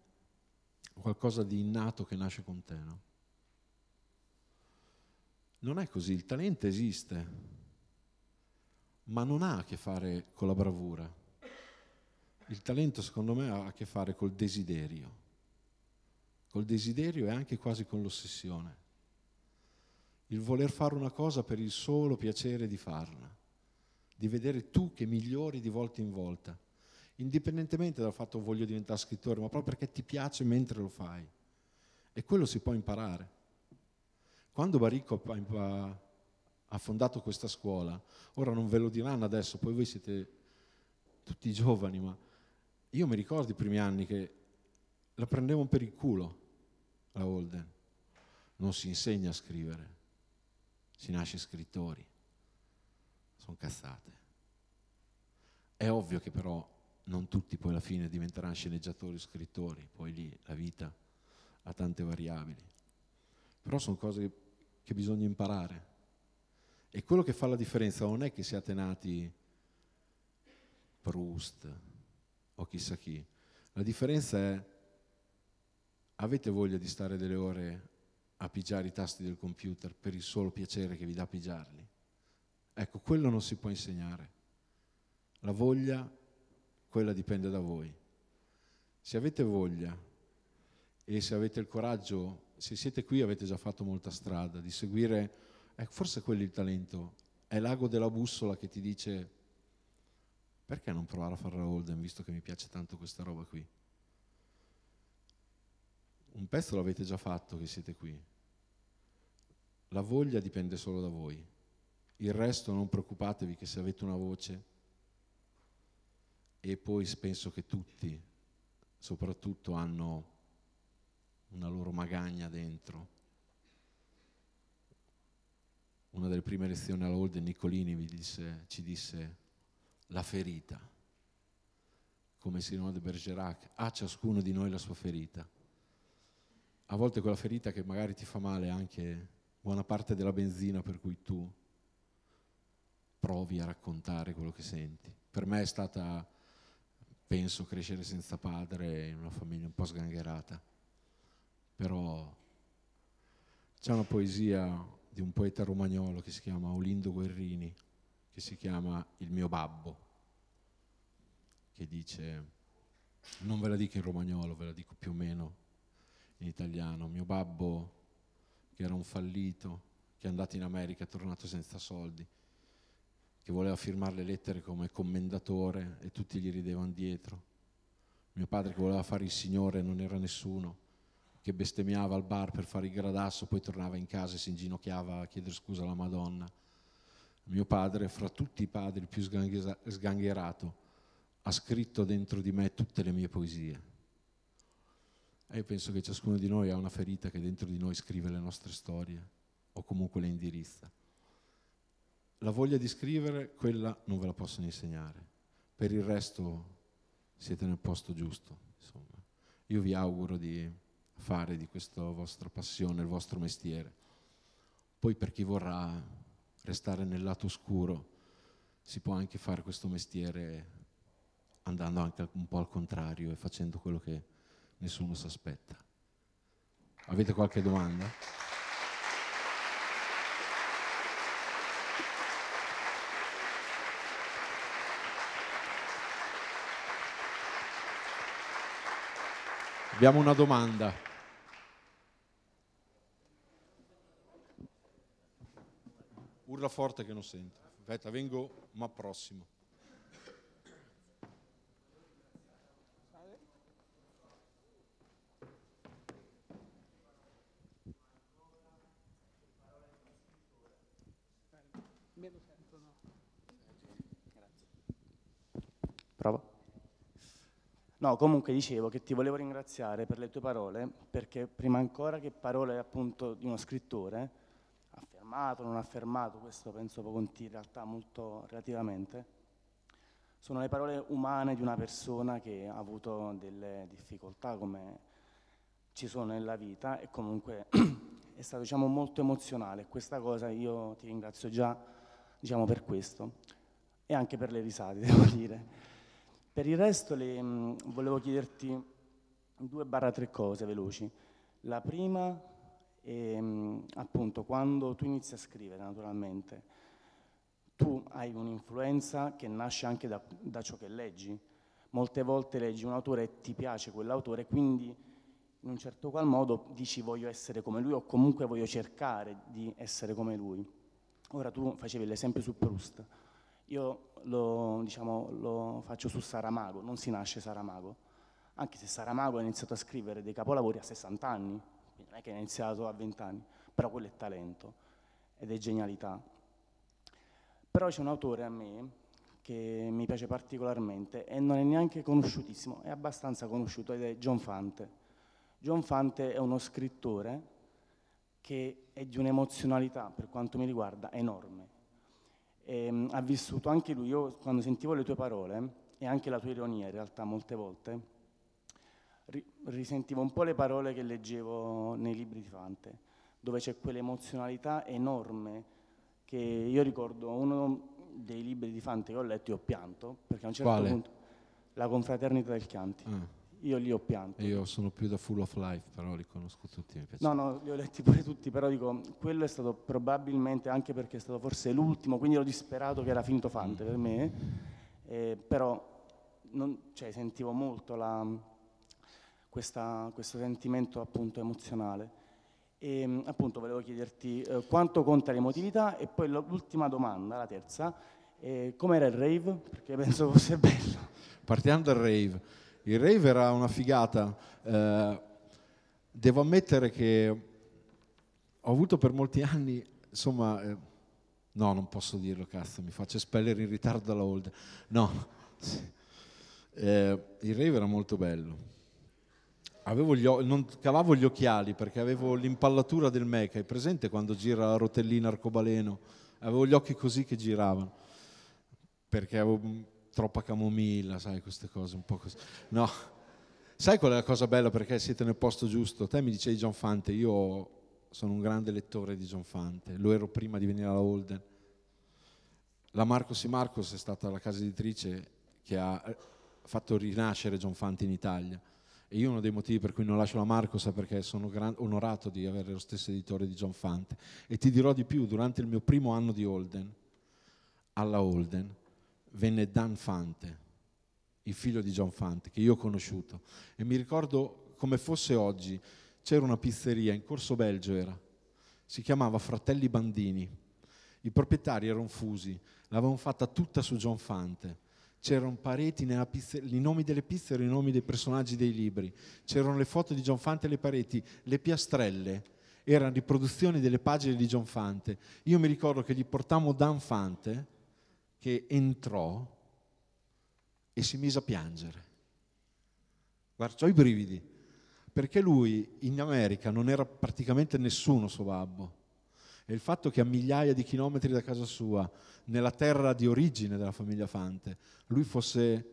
qualcosa di innato che nasce con te, no? Non è così, il talento esiste, ma non ha a che fare con la bravura. Il talento secondo me ha a che fare col desiderio, col desiderio e anche quasi con l'ossessione. Il voler fare una cosa per il solo piacere di farla, di vedere tu che migliori di volta in volta, indipendentemente dal fatto che voglio diventare scrittore, ma proprio perché ti piace mentre lo fai. E quello si può imparare. Quando Baricco ha fondato questa scuola, ora non ve lo diranno adesso, poi voi siete tutti giovani, ma io mi ricordo i primi anni che la prendevo per il culo la Holden. Non si insegna a scrivere, si nasce scrittori. Sono cazzate. È ovvio che però non tutti poi alla fine diventeranno sceneggiatori o scrittori, poi lì la vita ha tante variabili. Però sono cose che che bisogna imparare. E quello che fa la differenza non è che siate nati Proust o chissà chi. La differenza è avete voglia di stare delle ore a pigiare i tasti del computer per il solo piacere che vi dà pigiarli. Ecco, quello non si può insegnare. La voglia, quella dipende da voi. Se avete voglia e se avete il coraggio se siete qui avete già fatto molta strada, di seguire, eh, forse quello è il talento, è l'ago della bussola che ti dice perché non provare a fare la Holden visto che mi piace tanto questa roba qui? Un pezzo l'avete già fatto che siete qui, la voglia dipende solo da voi, il resto non preoccupatevi che se avete una voce e poi penso che tutti soprattutto hanno una loro magagna dentro. Una delle prime lezioni alla Holden Nicolini disse, ci disse la ferita, come Simone de Bergerac, ha ciascuno di noi la sua ferita. A volte quella ferita che magari ti fa male anche buona parte della benzina per cui tu provi a raccontare quello che senti. Per me è stata, penso, crescere senza padre in una famiglia un po' sgangherata però c'è una poesia di un poeta romagnolo che si chiama Olindo Guerrini, che si chiama Il mio babbo, che dice, non ve la dico in romagnolo, ve la dico più o meno in italiano, mio babbo che era un fallito, che è andato in America, è tornato senza soldi, che voleva firmare le lettere come commendatore e tutti gli ridevano dietro, mio padre che voleva fare il signore e non era nessuno, che bestemmiava al bar per fare il gradasso, poi tornava in casa e si inginocchiava a chiedere scusa alla Madonna. Mio padre, fra tutti i padri più sgangherato, ha scritto dentro di me tutte le mie poesie. E io penso che ciascuno di noi ha una ferita che dentro di noi scrive le nostre storie, o comunque le indirizza. La voglia di scrivere, quella non ve la possono insegnare. Per il resto siete nel posto giusto, insomma. Io vi auguro di fare di questa vostra passione, il vostro mestiere. Poi per chi vorrà restare nel lato oscuro si può anche fare questo mestiere andando anche un po' al contrario e facendo quello che nessuno si aspetta. Avete qualche domanda? Abbiamo una domanda. Urla forte che non sento. Aspetta, vengo ma prossimo. Prova. No, comunque dicevo che ti volevo ringraziare per le tue parole, perché prima ancora che parole appunto di uno scrittore, fermato, non ha fermato, questo penso Poconti in realtà molto relativamente, sono le parole umane di una persona che ha avuto delle difficoltà come ci sono nella vita e comunque [clears throat] è stato diciamo, molto emozionale. Questa cosa io ti ringrazio già diciamo, per questo e anche per le risate, [laughs] devo dire. Per il resto le, mh, volevo chiederti due barra tre cose veloci. La prima e, ehm, appunto, quando tu inizi a scrivere, naturalmente, tu hai un'influenza che nasce anche da, da ciò che leggi. Molte volte leggi un autore e ti piace quell'autore, quindi in un certo qual modo dici voglio essere come lui o comunque voglio cercare di essere come lui. Ora tu facevi l'esempio su Proust, io lo, diciamo, lo, faccio su Saramago, non si nasce Saramago, anche se Saramago ha iniziato a scrivere dei capolavori a 60 anni, non è che ha iniziato a 20 anni, però quello è talento ed è genialità. Però c'è un autore a me che mi piace particolarmente e non è neanche conosciutissimo, è abbastanza conosciuto ed è John Fante. John Fante è uno scrittore che è di un'emozionalità, per quanto mi riguarda, enorme. E, ehm, ha vissuto anche lui, io quando sentivo le tue parole e anche la tua ironia in realtà molte volte, risentivo un po' le parole che leggevo nei libri di Fante, dove c'è quell'emozionalità enorme che io ricordo uno dei libri di Fante che ho letto e ho pianto, perché a un certo Quale? punto la confraternita del Chianti. Ah. Io li ho pianti. Io sono più da Full of Life, però li conosco tutti. no, no, li ho letti pure tutti, però dico, quello è stato probabilmente anche perché è stato forse l'ultimo, quindi ero disperato che era finito Fante mm. per me, eh, però non, cioè, sentivo molto la, questa, questo sentimento appunto emozionale. E appunto volevo chiederti eh, quanto conta l'emotività e poi l'ultima domanda, la terza, eh, com'era il rave? Perché penso fosse [laughs] bello. Partiamo dal rave. Il rave era una figata. Eh, devo ammettere che ho avuto per molti anni, insomma, eh, no, non posso dirlo, cazzo, mi faccio espellere in ritardo dalla hold. No, eh, il rave era molto bello gli o- non cavavo gli occhiali perché avevo l'impallatura del mecha, è presente quando gira la rotellina arcobaleno? Avevo gli occhi così che giravano, perché avevo mm, troppa camomilla, sai, queste cose un po' così. No, sai qual è la cosa bella perché siete nel posto giusto? Te mi dicevi John Fante, io sono un grande lettore di John Fante, lo ero prima di venire alla Holden. La Marcos e Marcos è stata la casa editrice che ha eh, fatto rinascere John Fante in Italia e io uno dei motivi per cui non lascio la Marcos è perché sono gran- onorato di avere lo stesso editore di John Fante. E ti dirò di più, durante il mio primo anno di Holden, alla Holden, venne Dan Fante, il figlio di John Fante, che io ho conosciuto. E mi ricordo come fosse oggi, c'era una pizzeria in Corso Belgio, era, si chiamava Fratelli Bandini. I proprietari erano fusi, l'avevano fatta tutta su John Fante c'erano pareti pizzeria, i nomi delle pizze erano i nomi dei personaggi dei libri, c'erano le foto di John Fante alle pareti, le piastrelle, erano riproduzioni delle pagine di John Fante. Io mi ricordo che gli portammo Dan Fante, che entrò e si mise a piangere. Guarda, ho i brividi, perché lui in America non era praticamente nessuno suo babbo e il fatto che a migliaia di chilometri da casa sua, nella terra di origine della famiglia Fante, lui fosse,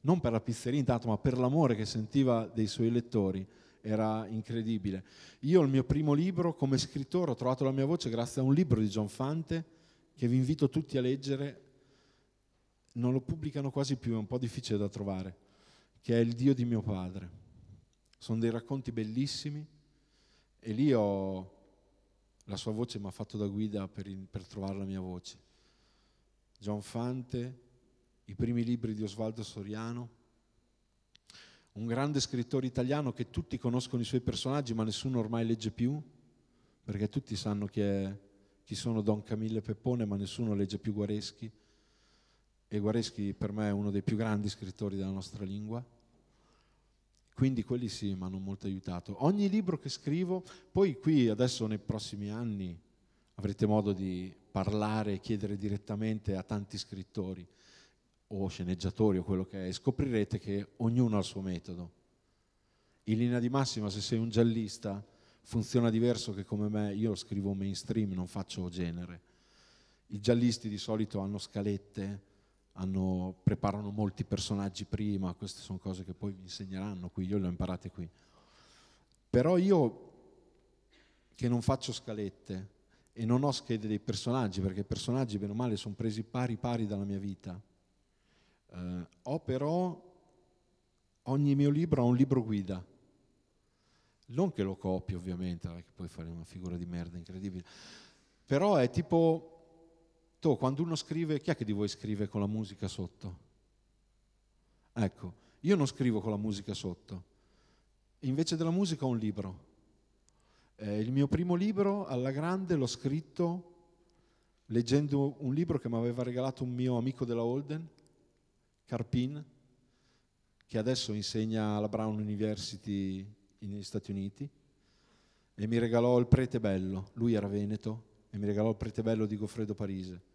non per la pizzeria intanto, ma per l'amore che sentiva dei suoi lettori, era incredibile. Io il mio primo libro come scrittore ho trovato la mia voce grazie a un libro di John Fante che vi invito tutti a leggere, non lo pubblicano quasi più, è un po' difficile da trovare, che è Il Dio di mio padre. Sono dei racconti bellissimi e lì ho, la sua voce mi ha fatto da guida per, in, per trovare la mia voce. John Fante, i primi libri di Osvaldo Soriano, un grande scrittore italiano che tutti conoscono i suoi personaggi ma nessuno ormai legge più, perché tutti sanno chi, è, chi sono Don Camillo e Peppone ma nessuno legge più Guareschi e Guareschi per me è uno dei più grandi scrittori della nostra lingua. Quindi quelli sì, mi hanno molto aiutato. Ogni libro che scrivo, poi qui adesso nei prossimi anni avrete modo di parlare e chiedere direttamente a tanti scrittori o sceneggiatori o quello che è, e scoprirete che ognuno ha il suo metodo. In linea di massima, se sei un giallista, funziona diverso che come me, io scrivo mainstream, non faccio genere. I giallisti di solito hanno scalette, hanno, preparano molti personaggi prima, queste sono cose che poi vi insegneranno qui, io le ho imparate qui. Però io che non faccio scalette e non ho schede dei personaggi, perché i personaggi bene o male sono presi pari pari dalla mia vita, eh, ho però ogni mio libro ha un libro guida. Non che lo copio ovviamente, perché poi farei una figura di merda incredibile, però è tipo To, quando uno scrive, chi è che di voi scrive con la musica sotto? Ecco, io non scrivo con la musica sotto, invece della musica ho un libro. Eh, il mio primo libro, alla grande, l'ho scritto leggendo un libro che mi aveva regalato un mio amico della Holden, Carpin, che adesso insegna alla Brown University negli Stati Uniti, e mi regalò Il Prete Bello, lui era veneto, e mi regalò Il Prete Bello di Goffredo Parise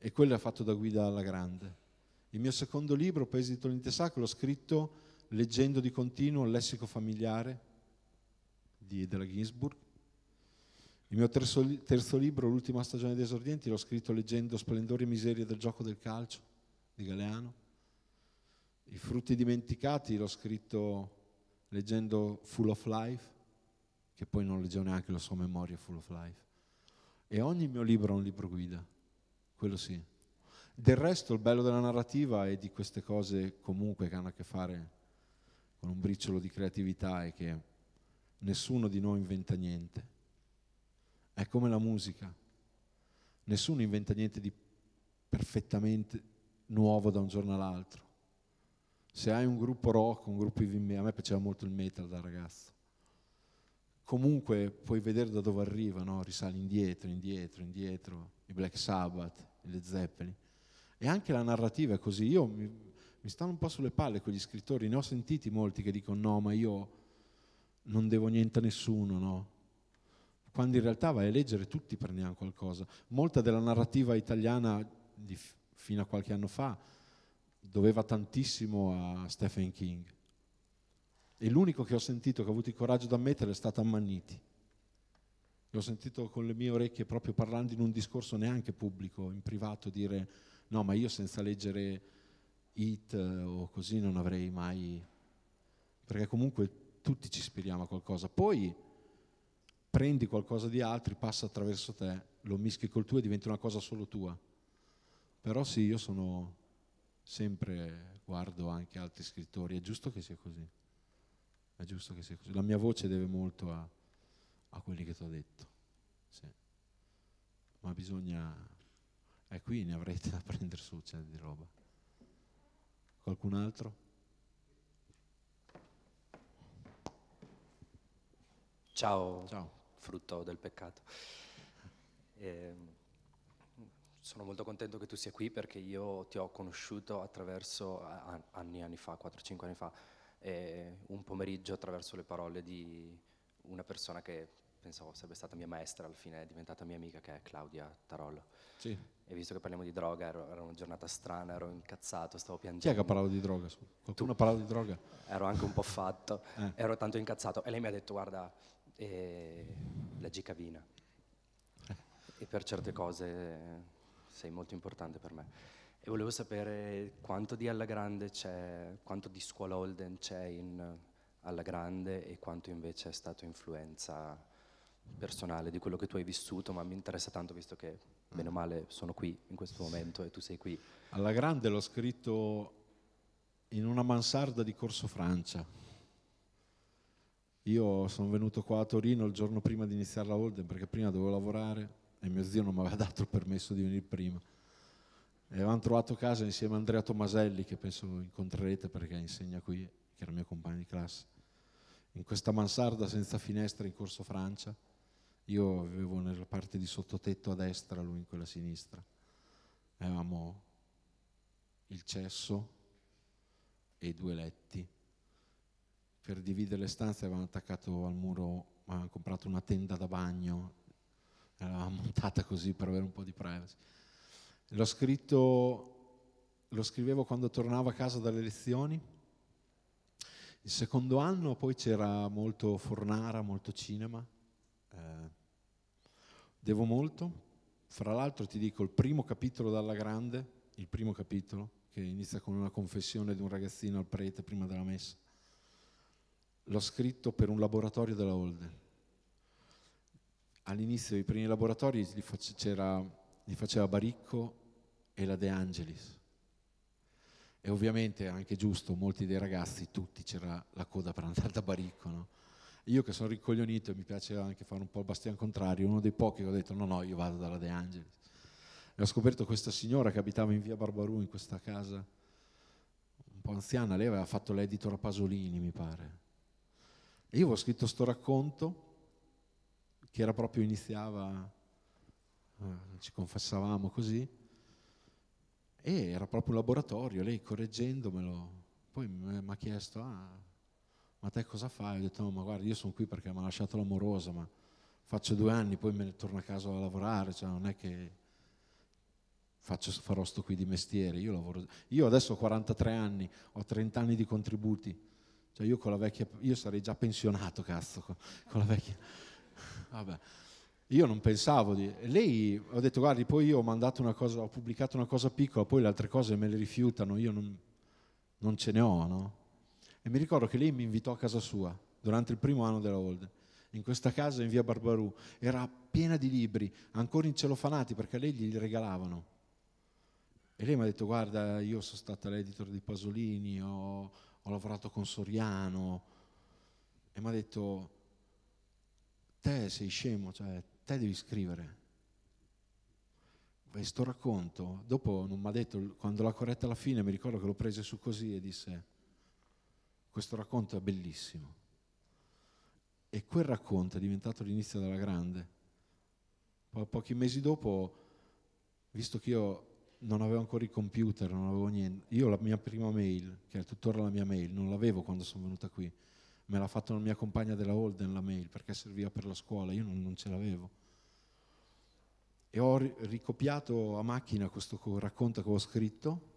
e quello è fatto da guida alla grande. Il mio secondo libro, Paesi di Tolente Sacro, l'ho scritto leggendo di continuo il lessico familiare di, della Ginsburg. Il mio terzo, terzo libro, L'ultima stagione dei esordienti, l'ho scritto leggendo Splendori e miserie del gioco del calcio di Galeano. I frutti dimenticati l'ho scritto leggendo Full of Life, che poi non leggevo neanche la sua memoria Full of Life. E ogni mio libro è un libro guida quello sì. Del resto il bello della narrativa e di queste cose comunque che hanno a che fare con un briciolo di creatività è che nessuno di noi inventa niente. È come la musica. Nessuno inventa niente di perfettamente nuovo da un giorno all'altro. Se hai un gruppo rock, un gruppo heavy a me piaceva molto il metal da ragazzo. Comunque puoi vedere da dove arriva, no? risali indietro, indietro, indietro, i Black Sabbath, le Zeppelin. E anche la narrativa è così. Io mi, mi stanno un po' sulle palle quegli scrittori, ne ho sentiti molti che dicono no, ma io non devo niente a nessuno, no? Quando in realtà vai a leggere tutti prendiamo qualcosa. Molta della narrativa italiana di, fino a qualche anno fa doveva tantissimo a Stephen King. E l'unico che ho sentito che ha avuto il coraggio di ammettere è stato Ammanniti L'ho sentito con le mie orecchie proprio parlando in un discorso neanche pubblico, in privato, dire no, ma io senza leggere It eh, o così non avrei mai... perché comunque tutti ci ispiriamo a qualcosa. Poi prendi qualcosa di altri, passa attraverso te, lo mischi col tuo e diventa una cosa solo tua. Però sì, io sono sempre, guardo anche altri scrittori, è giusto che sia così. È giusto che sia così. La mia voce deve molto a a quelli che ti ho detto. Sì. Ma bisogna... E qui ne avrete da prendere su, c'è di roba. Qualcun altro? Ciao, Ciao. frutto del peccato. Eh, sono molto contento che tu sia qui perché io ti ho conosciuto attraverso, anni anni fa, 4-5 anni fa, eh, un pomeriggio attraverso le parole di una persona che pensavo sarebbe stata mia maestra, alla fine è diventata mia amica, che è Claudia Tarollo. Sì. E visto che parliamo di droga, ero, era una giornata strana, ero incazzato, stavo piangendo. Chi è che ha parlato di droga? Qualcuno ha parlato di droga? Ero anche un po' fatto, [laughs] eh. ero tanto incazzato. E lei mi ha detto, guarda, eh, la gicavina. Eh. E per certe cose eh, sei molto importante per me. E volevo sapere quanto di alla grande c'è, quanto di scuola Holden c'è in alla grande e quanto invece è stato influenza personale di quello che tu hai vissuto, ma mi interessa tanto visto che meno male sono qui in questo momento e tu sei qui. Alla grande l'ho scritto in una mansarda di Corso Francia. Io sono venuto qua a Torino il giorno prima di iniziare la Holden perché prima dovevo lavorare e mio zio non mi aveva [laughs] dato il permesso di venire prima. E avevamo trovato casa insieme a Andrea Tomaselli che penso incontrerete perché insegna qui che era mio compagno di classe, in questa mansarda senza finestre in corso Francia. Io vivevo nella parte di sottotetto a destra, lui in quella a sinistra. Avevamo il cesso e i due letti. Per dividere le stanze avevamo attaccato al muro, avevamo comprato una tenda da bagno, l'avevamo [laughs] montata così per avere un po' di privacy. L'ho scritto, lo scrivevo quando tornavo a casa dalle lezioni il secondo anno poi c'era molto Fornara, molto cinema. Eh, devo molto. Fra l'altro ti dico il primo capitolo dalla grande, il primo capitolo, che inizia con una confessione di un ragazzino al prete prima della messa, l'ho scritto per un laboratorio della Holden. All'inizio i primi laboratori li, face, li faceva Baricco e la De Angelis e ovviamente anche giusto, molti dei ragazzi, tutti, c'era la coda per andare da baricco, no? Io che sono ricoglionito e mi piace anche fare un po' il bastian contrario, uno dei pochi che ho detto no, no, io vado dalla De Angelis. E ho scoperto questa signora che abitava in via Barbarù, in questa casa, un po' anziana, lei aveva fatto l'editor a Pasolini, mi pare. E io avevo scritto sto racconto che era proprio iniziava, eh, ci confessavamo così, e era proprio un laboratorio, lei correggendomelo, poi mi ha chiesto, ah, ma te cosa fai? Ho detto, no, ma guarda, io sono qui perché mi ha lasciato l'amorosa, ma faccio due anni, poi me ne torno a casa a lavorare, cioè non è che faccio, farò sto qui di mestiere, io lavoro, io adesso ho 43 anni, ho 30 anni di contributi, cioè io con la vecchia, io sarei già pensionato, cazzo, con, con la vecchia, [laughs] vabbè io non pensavo di... Lei, ho detto, guardi, poi io ho mandato una cosa, ho pubblicato una cosa piccola, poi le altre cose me le rifiutano, io non, non ce ne ho, no? E mi ricordo che lei mi invitò a casa sua, durante il primo anno della Old, in questa casa in via Barbarù, era piena di libri, ancora in incelofanati, perché a lei glieli regalavano. E lei mi ha detto, guarda, io sono stata l'editor di Pasolini, ho, ho lavorato con Soriano, e mi ha detto, te sei scemo, cioè te devi scrivere questo racconto, dopo non mi ha detto, quando l'ha corretta alla fine, mi ricordo che lo prese su così e disse, questo racconto è bellissimo. E quel racconto è diventato l'inizio della grande. Poi pochi mesi dopo, visto che io non avevo ancora i computer, non avevo niente, io la mia prima mail, che è tuttora la mia mail, non l'avevo quando sono venuta qui, me l'ha fatta la mia compagna della Holden la mail perché serviva per la scuola, io non, non ce l'avevo. E ho ricopiato a macchina questo racconto che ho scritto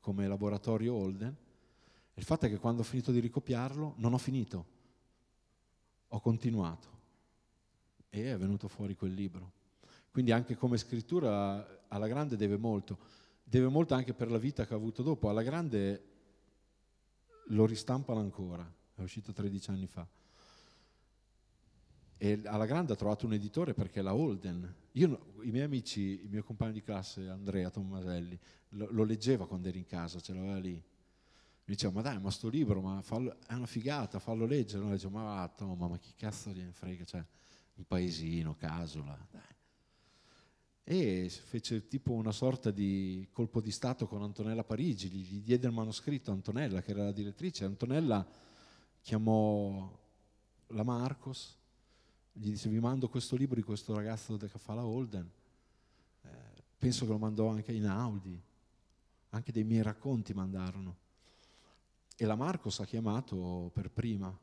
come laboratorio Holden. Il fatto è che quando ho finito di ricopiarlo non ho finito, ho continuato e è venuto fuori quel libro. Quindi anche come scrittura alla grande deve molto, deve molto anche per la vita che ha avuto dopo, alla grande lo ristampano ancora, è uscito 13 anni fa. E alla grande ha trovato un editore perché è la Holden. Io, I miei amici, il mio compagno di classe Andrea Tommaselli, lo, lo leggeva quando era in casa, ce l'aveva lì. Mi diceva, ma dai, ma sto libro, ma fallo, è una figata, fallo leggere. No, dicevo, ma va, ma chi cazzo gliene frega, cioè, un paesino, casola, dai e fece tipo una sorta di colpo di stato con Antonella Parigi, gli, diede il manoscritto a Antonella, che era la direttrice. Antonella chiamò la Marcos, gli disse vi mando questo libro di questo ragazzo che Cafala la Holden, eh, penso che lo mandò anche in Audi, anche dei miei racconti mandarono. E la Marcos ha chiamato per prima,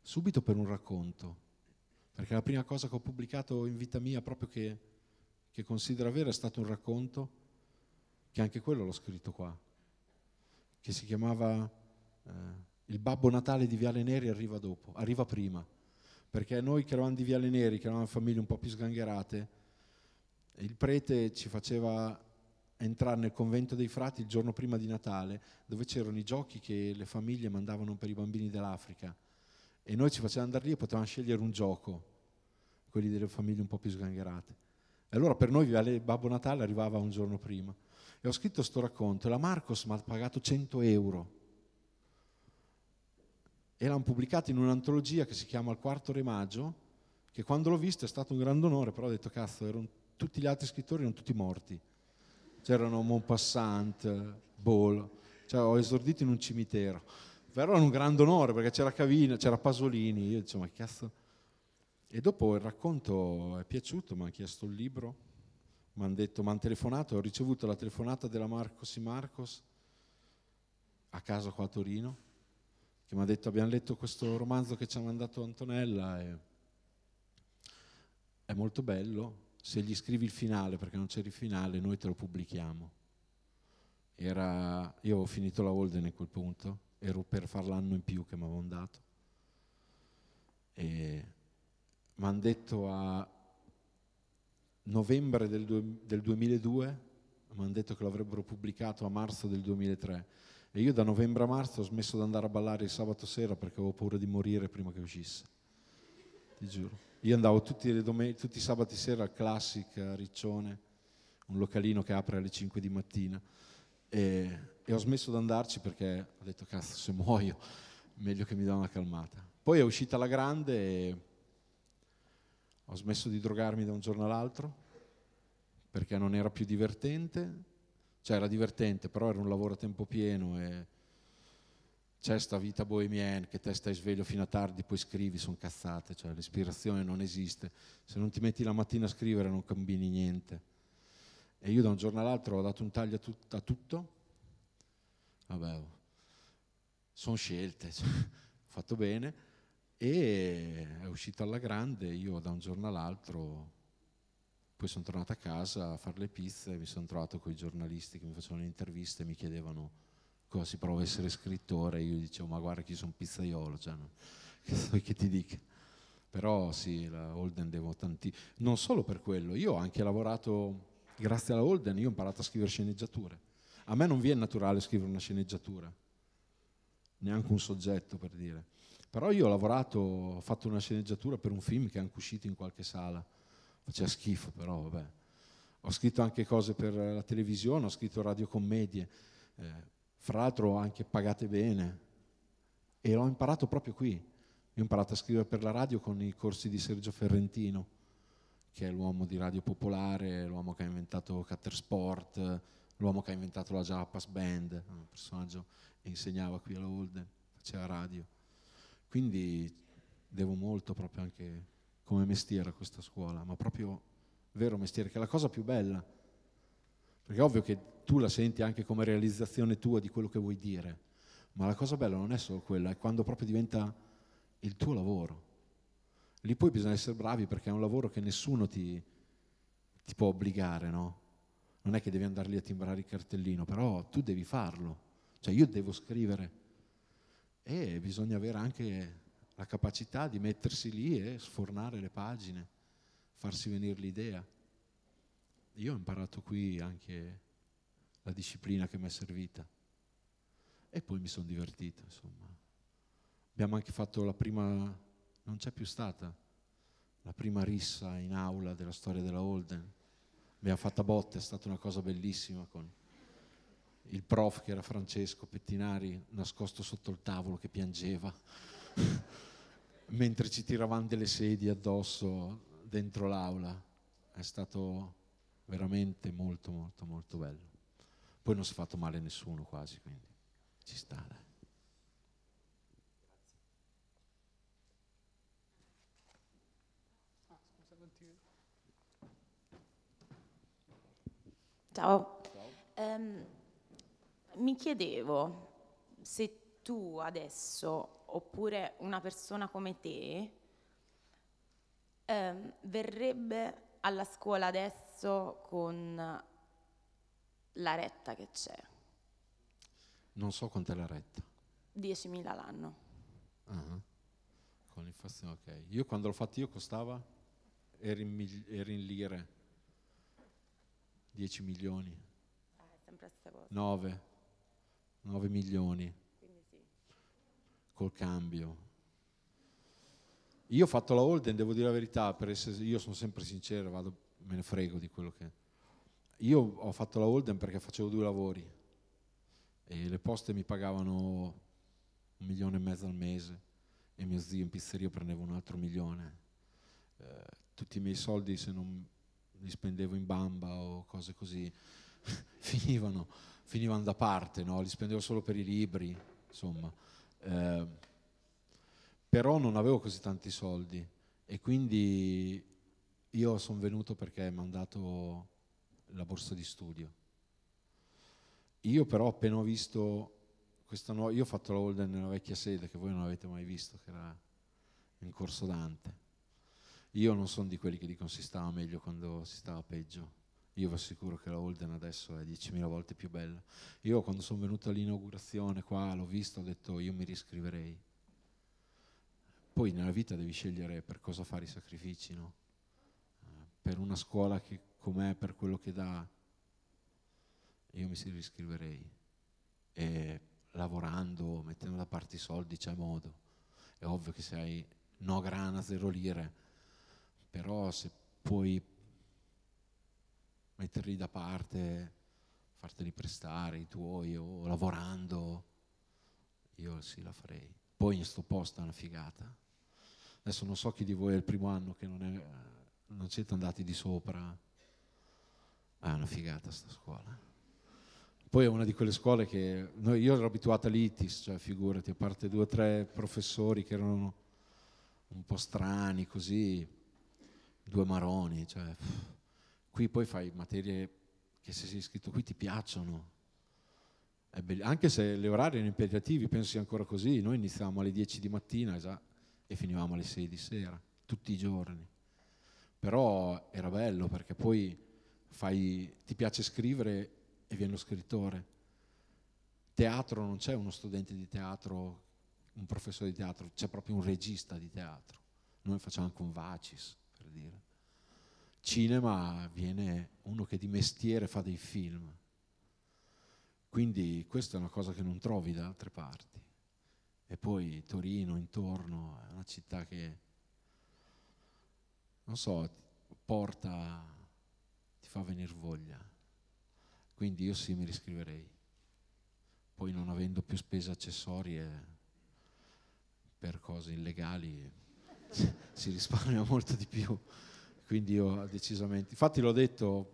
subito per un racconto, perché la prima cosa che ho pubblicato in vita mia, proprio che, che considero vera, è stato un racconto, che anche quello l'ho scritto qua, che si chiamava... Eh, il Babbo Natale di Viale Neri arriva dopo, arriva prima, perché noi che eravamo di Viale Neri, che eravamo famiglie un po' più sgangherate, il prete ci faceva entrare nel convento dei frati il giorno prima di Natale, dove c'erano i giochi che le famiglie mandavano per i bambini dell'Africa. E noi ci facevamo andare lì e potevamo scegliere un gioco, quelli delle famiglie un po' più sgangherate. E allora per noi Viale Babbo Natale arrivava un giorno prima. E ho scritto questo racconto, la Marcos mi ha pagato 100 euro e l'hanno pubblicato in un'antologia che si chiama Il quarto remaggio, che quando l'ho visto è stato un grande onore, però ho detto cazzo, erano, tutti gli altri scrittori erano tutti morti. C'erano Montpassant, Ball, cioè ho esordito in un cimitero. Però era un grande onore perché c'era Cavina, c'era Pasolini, io dicevo ma che cazzo... E dopo il racconto è piaciuto, mi hanno chiesto il libro, mi hanno detto, mi hanno telefonato, ho ricevuto la telefonata della Marcos Marcos a casa qua a Torino che mi ha detto abbiamo letto questo romanzo che ci ha mandato Antonella e è molto bello, se gli scrivi il finale perché non c'era il finale noi te lo pubblichiamo. Era, io avevo finito la Holden a quel punto, ero per far l'anno in più che mi avevano dato e mi hanno detto a novembre del, du- del 2002, mi hanno detto che lo avrebbero pubblicato a marzo del 2003 e io da novembre a marzo ho smesso di andare a ballare il sabato sera perché avevo paura di morire prima che uscisse. Ti giuro. Io andavo tutti, domen- tutti i sabati sera al Classic a Riccione, un localino che apre alle 5 di mattina. E, e ho smesso di andarci perché ho detto, cazzo, se muoio, meglio che mi dà una calmata. Poi è uscita la grande e ho smesso di drogarmi da un giorno all'altro perché non era più divertente cioè era divertente, però era un lavoro a tempo pieno e c'è sta vita bohemienne che te stai sveglio fino a tardi, poi scrivi, sono cazzate, cioè l'ispirazione non esiste. Se non ti metti la mattina a scrivere non cambini niente. E io da un giorno all'altro ho dato un taglio a, tut- a tutto, vabbè, oh. sono scelte, cioè, [laughs] ho fatto bene e è uscito alla grande, io da un giorno all'altro poi sono tornato a casa a fare le pizze e mi sono trovato con i giornalisti che mi facevano le interviste e mi chiedevano cosa si prova a essere scrittore e io dicevo ma guarda che io sono pizzaiolo, cioè, no? [laughs] che, che ti dica. Però sì, la Holden devo tanti... Non solo per quello, io ho anche lavorato, grazie alla Holden, io ho imparato a scrivere sceneggiature. A me non viene naturale scrivere una sceneggiatura, neanche un soggetto per dire. Però io ho lavorato, ho fatto una sceneggiatura per un film che è anche uscito in qualche sala faceva schifo però, vabbè. Ho scritto anche cose per la televisione, ho scritto radiocommedie, eh, fra l'altro anche pagate bene. E l'ho imparato proprio qui. Io ho imparato a scrivere per la radio con i corsi di Sergio Ferrentino, che è l'uomo di Radio Popolare, l'uomo che ha inventato Cutter Sport, l'uomo che ha inventato la Jappas Band, un personaggio che insegnava qui alla Holden, faceva radio. Quindi devo molto proprio anche come mestiere a questa scuola, ma proprio vero mestiere, che è la cosa più bella, perché è ovvio che tu la senti anche come realizzazione tua di quello che vuoi dire, ma la cosa bella non è solo quella, è quando proprio diventa il tuo lavoro. Lì poi bisogna essere bravi perché è un lavoro che nessuno ti, ti può obbligare, no? Non è che devi andare lì a timbrare il cartellino, però tu devi farlo, cioè io devo scrivere e bisogna avere anche la capacità di mettersi lì e sfornare le pagine, farsi venire l'idea. Io ho imparato qui anche la disciplina che mi è servita e poi mi sono divertito, insomma. Abbiamo anche fatto la prima, non c'è più stata, la prima rissa in aula della storia della Holden. Abbiamo fatto a botte, è stata una cosa bellissima con il prof che era Francesco Pettinari nascosto sotto il tavolo che piangeva. [laughs] mentre ci tiravamo delle sedie addosso dentro l'aula. È stato veramente molto, molto, molto bello. Poi non si è fatto male a nessuno quasi, quindi ci sta. Dai. Ciao. Ciao. Um, ehm, mi chiedevo se tu adesso oppure una persona come te eh, verrebbe alla scuola adesso con la retta che c'è. Non so quant'è la retta. 10.000 l'anno. Ah, con l'inflazione, ok. Io quando l'ho fatto io costava, era in, era in lire, 10 milioni. Ah, 9, 9 milioni col cambio. Io ho fatto la Holden, devo dire la verità, per essere, io sono sempre sincero, vado, me ne frego di quello che... Io ho fatto la Holden perché facevo due lavori e le poste mi pagavano un milione e mezzo al mese e mio zio in pizzeria prendeva un altro milione. Eh, tutti i miei soldi, se non li spendevo in bamba o cose così, [laughs] finivano, finivano da parte, no? li spendevo solo per i libri, insomma. Ehm, però non avevo così tanti soldi e quindi io sono venuto perché mi hanno dato la borsa di studio. Io però appena ho visto questa nuova, io ho fatto la Holden nella vecchia sede che voi non avete mai visto, che era in corso Dante. Io non sono di quelli che dicono si stava meglio quando si stava peggio io vi assicuro che la Holden adesso è 10.000 volte più bella. Io quando sono venuto all'inaugurazione qua, l'ho visto, ho detto io mi riscriverei. Poi nella vita devi scegliere per cosa fare i sacrifici, no? Eh, per una scuola che com'è, per quello che dà, io mi riscriverei. E lavorando, mettendo da parte i soldi c'è modo. È ovvio che se hai no grana, zero lire, però se puoi metterli da parte, farteli prestare i tuoi o lavorando, io sì la farei. Poi in sto posto è una figata. Adesso non so chi di voi è il primo anno che non, è, non siete andati di sopra. Ah, è una figata sta scuola. Poi è una di quelle scuole che noi, io ero abituato all'ITIS, cioè figurati, a parte due o tre professori che erano un po' strani così, due maroni, cioè... Pff Qui poi fai materie che se sei iscritto qui ti piacciono. Be- anche se le orari erano impegnativi, pensi ancora così, noi iniziamo alle 10 di mattina già, e finivamo alle 6 di sera, tutti i giorni. Però era bello perché poi fai, ti piace scrivere e viene lo scrittore. Teatro non c'è uno studente di teatro, un professore di teatro, c'è proprio un regista di teatro. Noi facciamo anche un vacis, per dire cinema viene uno che di mestiere fa dei film. Quindi questa è una cosa che non trovi da altre parti. E poi Torino intorno è una città che, non so, porta, ti fa venire voglia. Quindi io sì mi riscriverei. Poi non avendo più spese accessorie per cose illegali [laughs] si risparmia molto di più. Quindi io decisamente, infatti l'ho detto,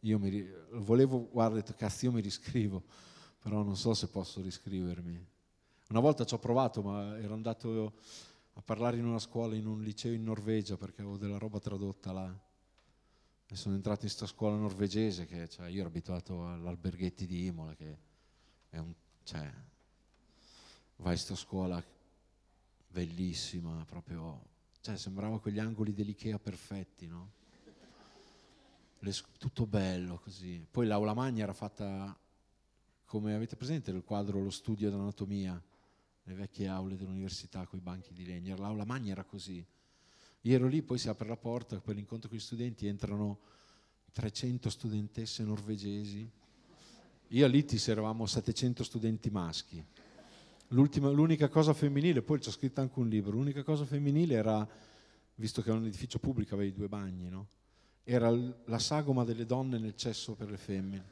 io mi, volevo, guarda, ho detto, cazzo, io mi riscrivo, però non so se posso riscrivermi. Una volta ci ho provato, ma ero andato a parlare in una scuola, in un liceo in Norvegia, perché avevo della roba tradotta là. E sono entrato in questa scuola norvegese, che cioè, io ero abituato all'alberghetti di Imola, che è un... Cioè, vai a questa scuola bellissima, proprio cioè, sembrava quegli angoli dell'Ikea perfetti, no? tutto bello così. Poi l'aula magna era fatta come avete presente il quadro Lo studio d'anatomia, le vecchie aule dell'università con i banchi di legno. L'aula magna era così. Io ero lì, poi si apre la porta per l'incontro con gli studenti, entrano 300 studentesse norvegesi. Io lì ti eravamo 700 studenti maschi l'unica cosa femminile, poi c'è scritto anche un libro, l'unica cosa femminile era, visto che era un edificio pubblico, avevi due bagni, no? era la sagoma delle donne nel cesso per le femmine,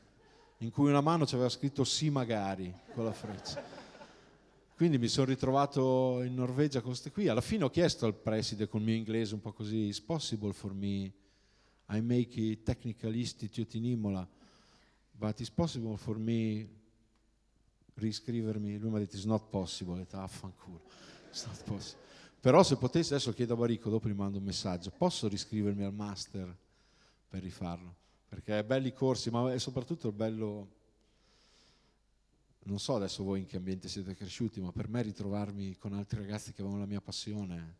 in cui una mano c'aveva scritto sì magari con la freccia. Quindi mi sono ritrovato in Norvegia con queste qui. Alla fine ho chiesto al preside col mio inglese un po' così, is possible for me, I make a technical institute in Imola, but is possible for me riscrivermi, lui mi ha detto it's not possible, ho affanculo, [laughs] it's not possible. Però se potessi, adesso chiedo a Baricco, dopo gli mando un messaggio, posso riscrivermi al master per rifarlo? Perché è belli corsi, ma è soprattutto il bello, non so adesso voi in che ambiente siete cresciuti, ma per me ritrovarmi con altri ragazzi che avevano la mia passione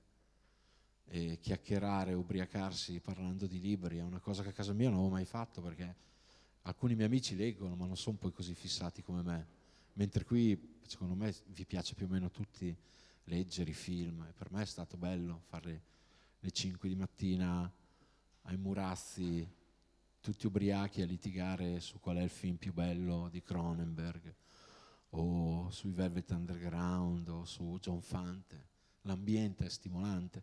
e chiacchierare, ubriacarsi parlando di libri è una cosa che a casa mia non avevo mai fatto perché alcuni miei amici leggono ma non sono poi così fissati come me Mentre qui, secondo me, vi piace più o meno tutti leggere i film, e per me è stato bello fare le 5 di mattina ai Murazzi, tutti ubriachi a litigare su qual è il film più bello di Cronenberg, o sui Velvet Underground, o su John Fante. L'ambiente è stimolante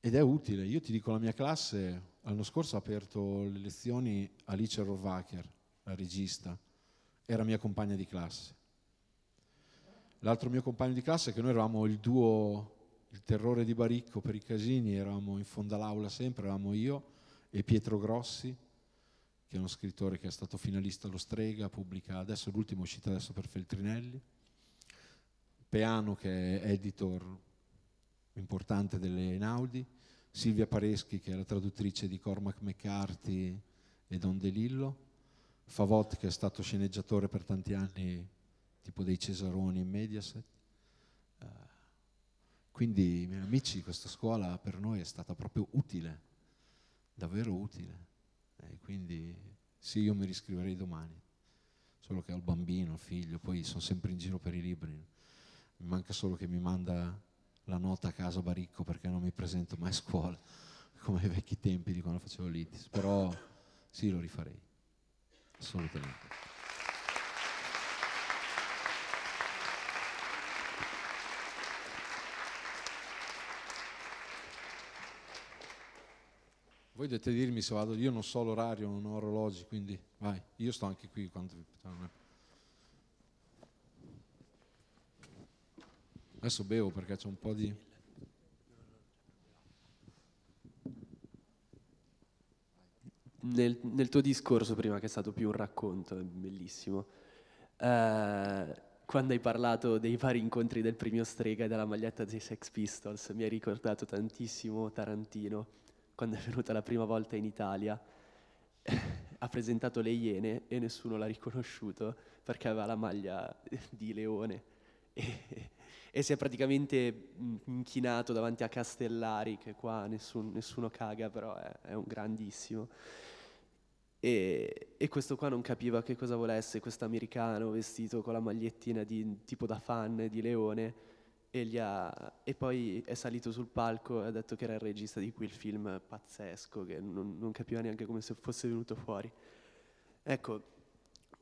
ed è utile. Io ti dico, la mia classe l'anno scorso ha aperto le lezioni Alice Rovacher, la regista, era mia compagna di classe. L'altro mio compagno di classe, che noi eravamo il duo, il terrore di Baricco per i casini, eravamo in fondo all'aula sempre, eravamo io e Pietro Grossi, che è uno scrittore che è stato finalista allo Strega, pubblica adesso l'ultimo uscita adesso per Feltrinelli, Peano che è editor importante delle Enaudi, Silvia Pareschi che è la traduttrice di Cormac McCarthy e Don De Lillo, Favot che è stato sceneggiatore per tanti anni, tipo dei Cesaroni in Mediaset. Uh, quindi, miei amici, questa scuola per noi è stata proprio utile, davvero utile. E quindi sì, io mi riscriverei domani, solo che ho il bambino, il figlio, poi sono sempre in giro per i libri. Mi manca solo che mi manda la nota a casa Baricco perché non mi presento mai a scuola, [laughs] come ai vecchi tempi di quando facevo l'ITIS. Però sì, lo rifarei assolutamente. Voi dovete dirmi se vado, io non so l'orario, non ho orologi, quindi vai, io sto anche qui quando Adesso bevo perché c'è un po' di... nel, nel, tuo discorso prima, che è stato più un racconto, è bellissimo, eh, quando hai parlato dei vari incontri del premio Strega e della maglietta dei Sex Pistols, mi hai ricordato tantissimo Tarantino, quando è venuta la prima volta in Italia, [laughs] ha presentato le Iene e nessuno l'ha riconosciuto perché aveva la maglia di leone [laughs] e, e si è praticamente inchinato davanti a Castellari, che qua nessun, nessuno caga, però è, è un grandissimo. E, e, questo qua non capiva che cosa volesse questo americano vestito con la magliettina di, tipo da fan di Leone e, ha, e, poi è salito sul palco e ha detto che era il regista di quel film pazzesco che non, non capiva neanche come se fosse venuto fuori. Ecco,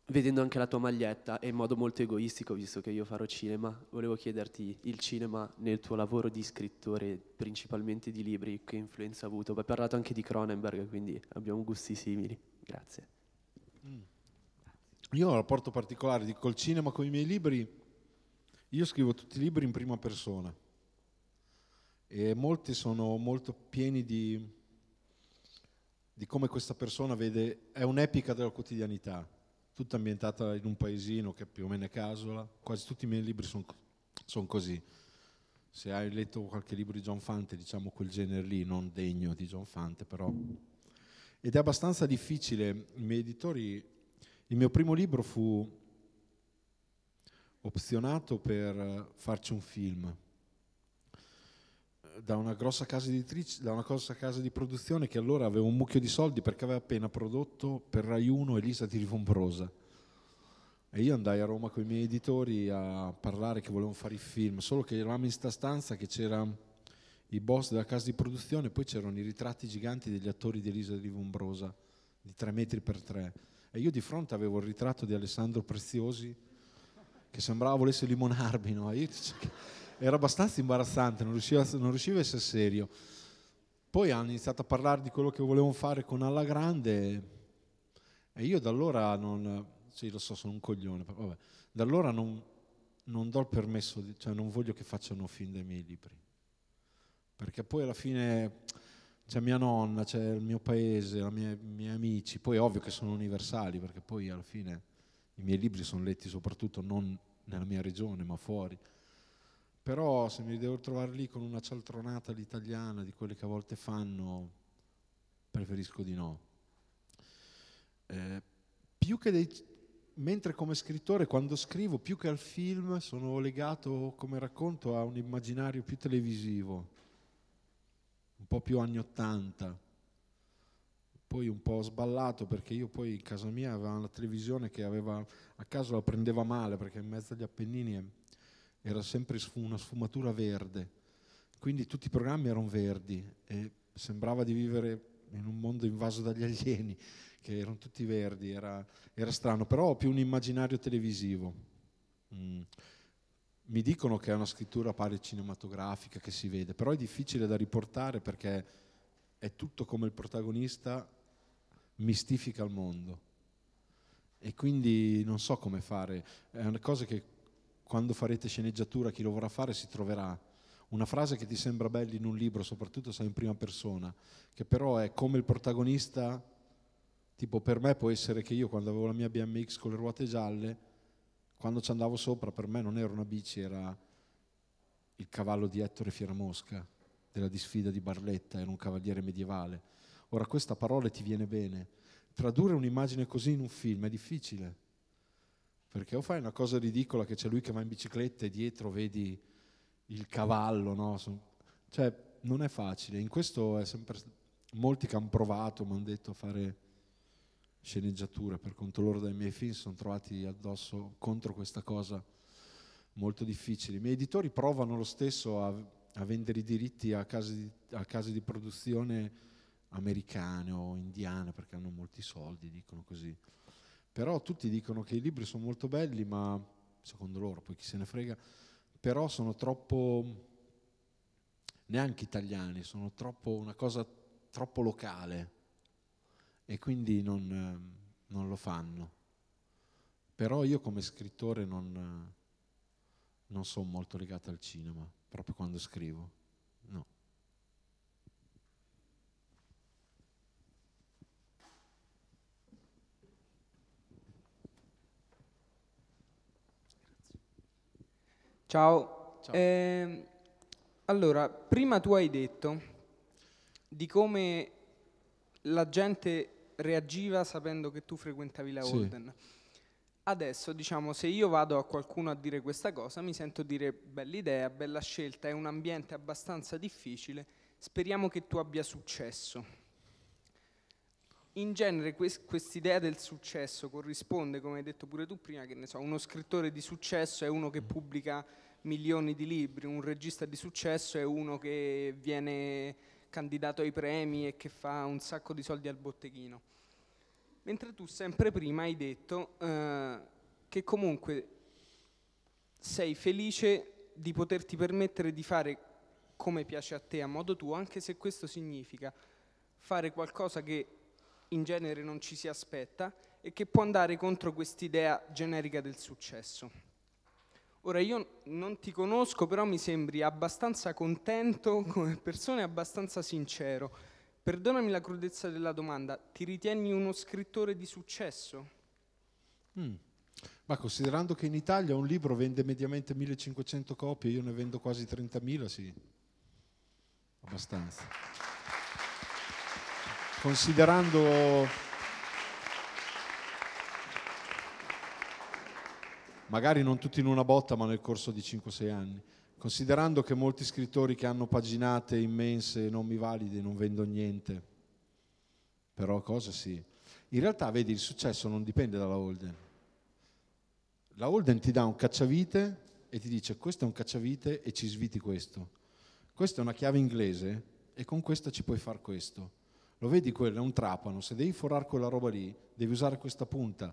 vedendo anche la tua maglietta e in modo molto egoistico, visto che io farò cinema, volevo chiederti il cinema nel tuo lavoro di scrittore, principalmente di libri, che influenza ha avuto? Hai parlato anche di Cronenberg, quindi abbiamo gusti simili. Grazie. Mm. Io ho un rapporto particolare di, col cinema con i miei libri. Io scrivo tutti i libri in prima persona e molti sono molto pieni di, di come questa persona vede, è un'epica della quotidianità, tutta ambientata in un paesino che più o meno è Casola, quasi tutti i miei libri sono son così. Se hai letto qualche libro di John Fante, diciamo quel genere lì, non degno di John Fante, però ed è abbastanza difficile. I miei editori, il mio primo libro fu opzionato per farci un film da una grossa casa editrice, da una grossa casa di produzione che allora aveva un mucchio di soldi perché aveva appena prodotto per Rai 1 Elisa Tirifombrosa. E io andai a Roma con i miei editori a parlare che volevano fare il film, solo che eravamo in sta stanza che c'era i boss della casa di produzione, poi c'erano i ritratti giganti degli attori di Elisa di Vombrosa, di 3 metri per 3. E io di fronte avevo il ritratto di Alessandro Preziosi, che sembrava volesse limonarmi, no? era abbastanza imbarazzante, non riusciva, non riuscivo a essere serio. Poi hanno iniziato a parlare di quello che volevano fare con Alla Grande e io da allora non... Sì, lo so, sono un coglione, vabbè. Da allora non, non do il permesso, di, cioè non voglio che facciano film dei miei libri perché poi alla fine c'è mia nonna, c'è il mio paese, i miei amici, poi è ovvio che sono universali, perché poi alla fine i miei libri sono letti soprattutto non nella mia regione, ma fuori. Però se mi devo trovare lì con una cialtronata all'italiana di quelle che a volte fanno, preferisco di no. Eh, più che dei, mentre come scrittore, quando scrivo, più che al film, sono legato come racconto a un immaginario più televisivo un po' più anni 80, poi un po' sballato perché io poi in casa mia avevo la televisione che aveva, a caso la prendeva male perché in mezzo agli Appennini era sempre una sfumatura verde, quindi tutti i programmi erano verdi e sembrava di vivere in un mondo invaso dagli alieni che erano tutti verdi, era, era strano, però ho più un immaginario televisivo. Mm mi dicono che è una scrittura pari cinematografica che si vede, però è difficile da riportare perché è tutto come il protagonista mistifica il mondo. E quindi non so come fare. È una cosa che quando farete sceneggiatura, chi lo vorrà fare si troverà. Una frase che ti sembra bella in un libro, soprattutto se è in prima persona, che però è come il protagonista, tipo per me può essere che io quando avevo la mia BMX con le ruote gialle, quando ci andavo sopra per me non era una bici, era il cavallo di Ettore Fieramosca della disfida di Barletta, era un cavaliere medievale. Ora questa parola ti viene bene. Tradurre un'immagine così in un film è difficile, perché o fai una cosa ridicola che c'è lui che va in bicicletta e dietro vedi il cavallo, no? Cioè, non è facile. In questo è sempre... Molti che hanno provato mi hanno detto a fare sceneggiature per conto loro dai miei film, sono trovati addosso contro questa cosa molto difficile. I miei editori provano lo stesso a, a vendere i diritti a case, di, a case di produzione americane o indiane perché hanno molti soldi, dicono così. Però tutti dicono che i libri sono molto belli, ma secondo loro, poi chi se ne frega, però sono troppo neanche italiani, sono troppo, una cosa troppo locale e quindi non, non lo fanno. Però io come scrittore non, non sono molto legato al cinema, proprio quando scrivo, no. Ciao. Ciao. Eh, allora, prima tu hai detto di come la gente reagiva sapendo che tu frequentavi la sì. Holden. Adesso, diciamo, se io vado a qualcuno a dire questa cosa, mi sento dire bella idea, bella scelta, è un ambiente abbastanza difficile, speriamo che tu abbia successo. In genere quest- quest'idea del successo corrisponde, come hai detto pure tu prima, che ne so, uno scrittore di successo è uno che mm. pubblica milioni di libri, un regista di successo è uno che viene candidato ai premi e che fa un sacco di soldi al botteghino. Mentre tu sempre prima hai detto eh, che comunque sei felice di poterti permettere di fare come piace a te, a modo tuo, anche se questo significa fare qualcosa che in genere non ci si aspetta e che può andare contro quest'idea generica del successo. Ora io non ti conosco, però mi sembri abbastanza contento come persona e abbastanza sincero. Perdonami la crudezza della domanda, ti ritieni uno scrittore di successo? Mm. Ma considerando che in Italia un libro vende mediamente 1500 copie, io ne vendo quasi 30.000, sì, abbastanza. Considerando magari non tutti in una botta, ma nel corso di 5-6 anni. Considerando che molti scrittori che hanno paginate immense, non mi valide, non vendo niente, però cosa sì. In realtà, vedi, il successo non dipende dalla Holden. La Holden ti dà un cacciavite e ti dice questo è un cacciavite e ci sviti questo. Questa è una chiave inglese e con questa ci puoi fare questo. Lo vedi quello, è un trapano. Se devi forare quella roba lì, devi usare questa punta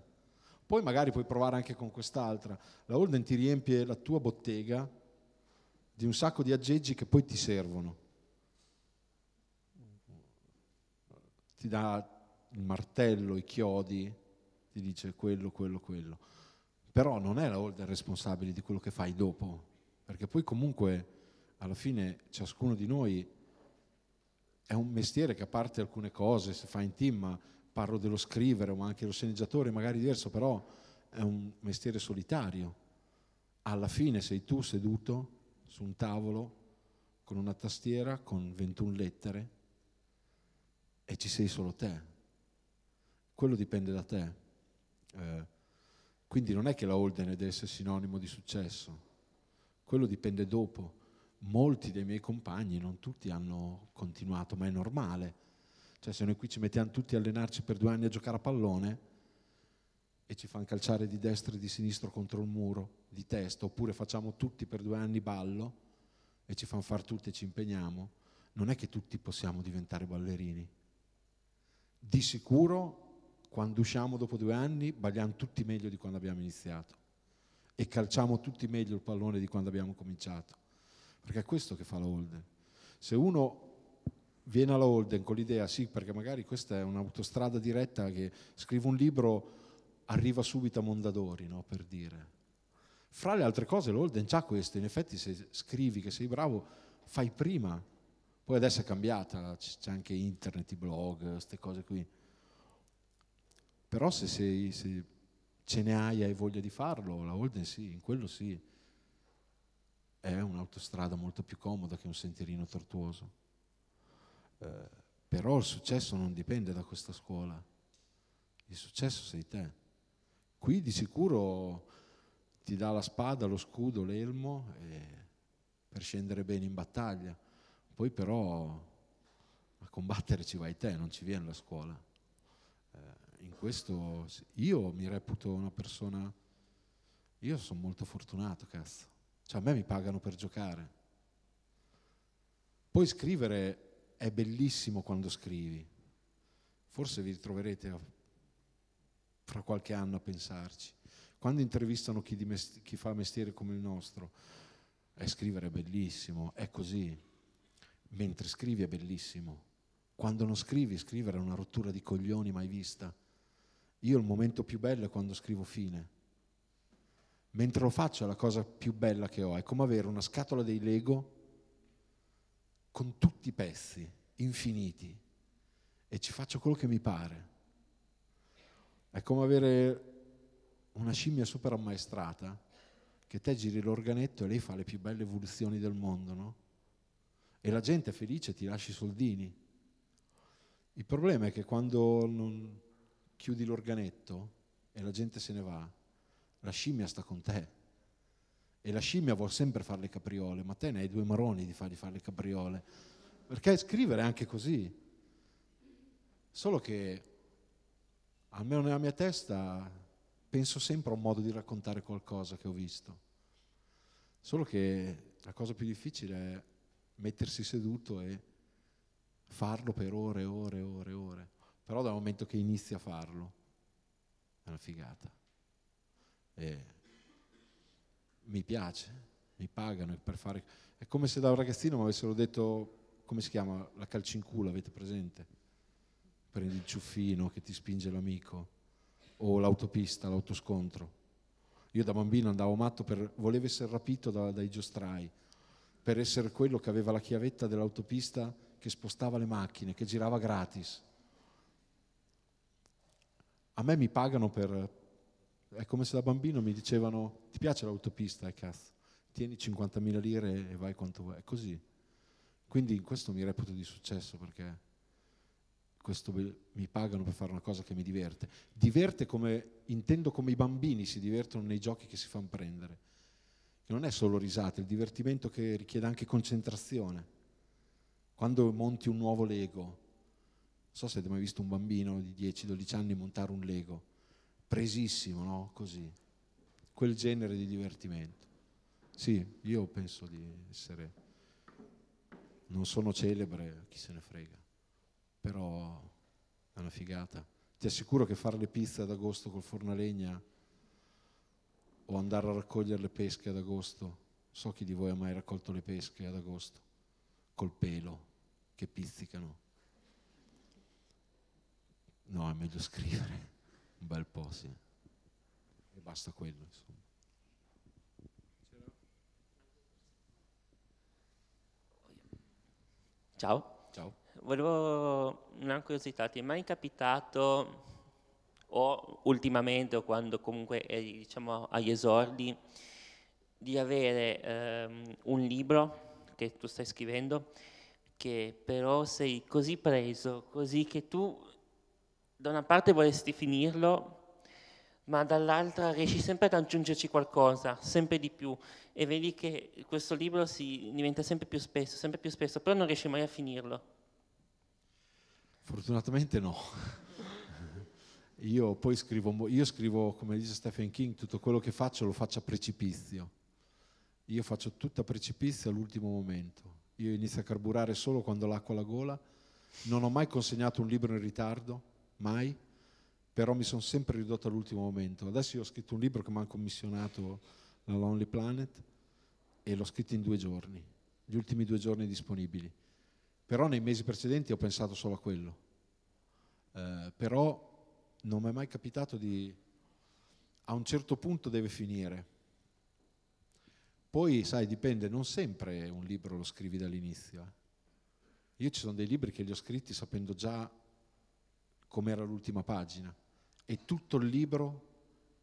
poi magari puoi provare anche con quest'altra. La Holden ti riempie la tua bottega di un sacco di aggeggi che poi ti servono. Ti dà il martello, i chiodi, ti dice quello, quello, quello. Però non è la Holden responsabile di quello che fai dopo, perché poi comunque alla fine ciascuno di noi è un mestiere che a parte alcune cose si fa in team, ma parlo dello scrivere, ma anche lo sceneggiatore, magari diverso, però è un mestiere solitario. Alla fine sei tu seduto su un tavolo con una tastiera con 21 lettere e ci sei solo te. Quello dipende da te. Eh, quindi non è che la Holden deve essere sinonimo di successo, quello dipende dopo. Molti dei miei compagni, non tutti, hanno continuato, ma è normale cioè se noi qui ci mettiamo tutti a allenarci per due anni a giocare a pallone e ci fanno calciare di destra e di sinistra contro il muro, di testa, oppure facciamo tutti per due anni ballo e ci fanno far tutti e ci impegniamo, non è che tutti possiamo diventare ballerini. Di sicuro quando usciamo dopo due anni balliamo tutti meglio di quando abbiamo iniziato e calciamo tutti meglio il pallone di quando abbiamo cominciato. Perché è questo che fa la Holden. Se uno viene alla Holden con l'idea, sì, perché magari questa è un'autostrada diretta che scrivo un libro, arriva subito a Mondadori, no, per dire. Fra le altre cose l'Holden già questo, in effetti se scrivi che sei bravo, fai prima. Poi adesso è cambiata, c'è anche internet, i blog, queste cose qui. Però se, sei, se ce ne hai e hai voglia di farlo, la Holden sì, in quello sì. È un'autostrada molto più comoda che un sentierino tortuoso però il successo non dipende da questa scuola, il successo sei te. Qui di sicuro ti dà la spada, lo scudo, l'elmo eh, per scendere bene in battaglia, poi però a combattere ci vai te, non ci viene la scuola. Eh, in questo io mi reputo una persona, io sono molto fortunato, cazzo. Cioè a me mi pagano per giocare. Poi scrivere è bellissimo quando scrivi. Forse vi ritroverete a, fra qualche anno a pensarci. Quando intervistano chi, mestiere, chi fa mestiere come il nostro, è scrivere è bellissimo, è così. Mentre scrivi è bellissimo. Quando non scrivi, scrivere è una rottura di coglioni mai vista. Io il momento più bello è quando scrivo fine. Mentre lo faccio è la cosa più bella che ho, è come avere una scatola dei Lego con tutti i pezzi, infiniti, e ci faccio quello che mi pare. È come avere una scimmia super ammaestrata che te giri l'organetto e lei fa le più belle evoluzioni del mondo, no? E la gente è felice, ti lasci i soldini. Il problema è che quando non chiudi l'organetto e la gente se ne va, la scimmia sta con te e la scimmia vuol sempre fare le capriole, ma te ne hai due maroni di fargli fare le capriole, perché scrivere è anche così. Solo che, almeno nella mia testa, penso sempre a un modo di raccontare qualcosa che ho visto. Solo che la cosa più difficile è mettersi seduto e farlo per ore e ore e ore e ore. Però dal momento che inizi a farlo, è una figata. E mi piace, mi pagano per fare... È come se da un ragazzino mi avessero detto, come si chiama, la calcincula, avete presente? Prendi il ciuffino che ti spinge l'amico, o l'autopista, l'autoscontro. Io da bambino andavo matto per... volevo essere rapito da, dai giostrai, per essere quello che aveva la chiavetta dell'autopista che spostava le macchine, che girava gratis. A me mi pagano per, è come se da bambino mi dicevano ti piace l'autopista, eh, cazzo, tieni 50.000 lire e vai quanto vuoi, è così. Quindi in questo mi reputo di successo perché questo mi pagano per fare una cosa che mi diverte. Diverte come, intendo come i bambini si divertono nei giochi che si fanno prendere, che non è solo risate, è il divertimento che richiede anche concentrazione. Quando monti un nuovo Lego, non so se avete mai visto un bambino di 10-12 anni montare un Lego, presissimo, no? Così. Quel genere di divertimento. Sì, io penso di essere... Non sono celebre, chi se ne frega. Però è una figata. Ti assicuro che fare le pizze ad agosto col forno a legna o andare a raccogliere le pesche ad agosto. So chi di voi ha mai raccolto le pesche ad agosto col pelo che pizzicano. No, è meglio scrivere. Un bel po', sì. E basta quello, insomma. Ciao. Ciao. Volevo una curiosità, ti è mai capitato o ultimamente o quando comunque eri diciamo, agli esordi di avere ehm, un libro che tu stai scrivendo che però sei così preso, così che tu da una parte vorresti finirlo, ma dall'altra riesci sempre ad aggiungerci qualcosa, sempre di più, e vedi che questo libro si diventa sempre più spesso, sempre più spesso, però non riesci mai a finirlo. Fortunatamente no. Io poi scrivo, io scrivo, come dice Stephen King, tutto quello che faccio lo faccio a precipizio. Io faccio tutto a precipizio all'ultimo momento. Io inizio a carburare solo quando l'acqua la gola. Non ho mai consegnato un libro in ritardo mai, però mi sono sempre ridotto all'ultimo momento. Adesso io ho scritto un libro che mi ha commissionato la Lonely Planet e l'ho scritto in due giorni, gli ultimi due giorni disponibili. Però nei mesi precedenti ho pensato solo a quello. Eh, però non mi è mai capitato di... A un certo punto deve finire. Poi, sai, dipende, non sempre un libro lo scrivi dall'inizio. Eh. Io ci sono dei libri che li ho scritti sapendo già come era l'ultima pagina e tutto il libro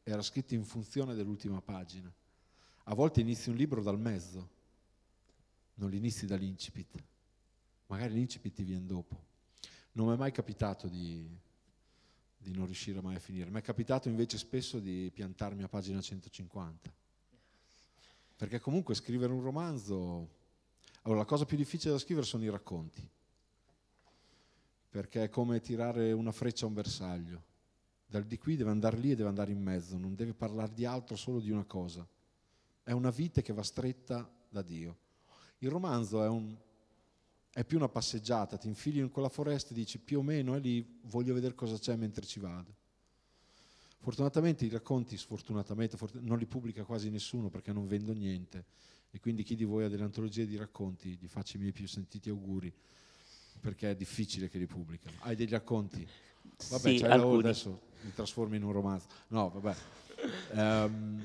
era scritto in funzione dell'ultima pagina. A volte inizi un libro dal mezzo, non l'inizi dall'incipit, magari l'incipit ti viene dopo. Non mi è mai capitato di, di non riuscire mai a finire, mi è capitato invece spesso di piantarmi a pagina 150, perché comunque scrivere un romanzo, allora la cosa più difficile da scrivere sono i racconti perché è come tirare una freccia a un bersaglio. Dal di qui deve andare lì e deve andare in mezzo, non deve parlare di altro, solo di una cosa. È una vite che va stretta da Dio. Il romanzo è, un, è più una passeggiata, ti infili in quella foresta e dici più o meno è lì, voglio vedere cosa c'è mentre ci vado. Fortunatamente i racconti, sfortunatamente, non li pubblica quasi nessuno perché non vendo niente e quindi chi di voi ha delle antologie di racconti, gli faccio i miei più sentiti auguri perché è difficile che li pubblicano. Hai degli acconti? Vabbè, sì, adesso mi trasformi in un romanzo. No, vabbè. Um,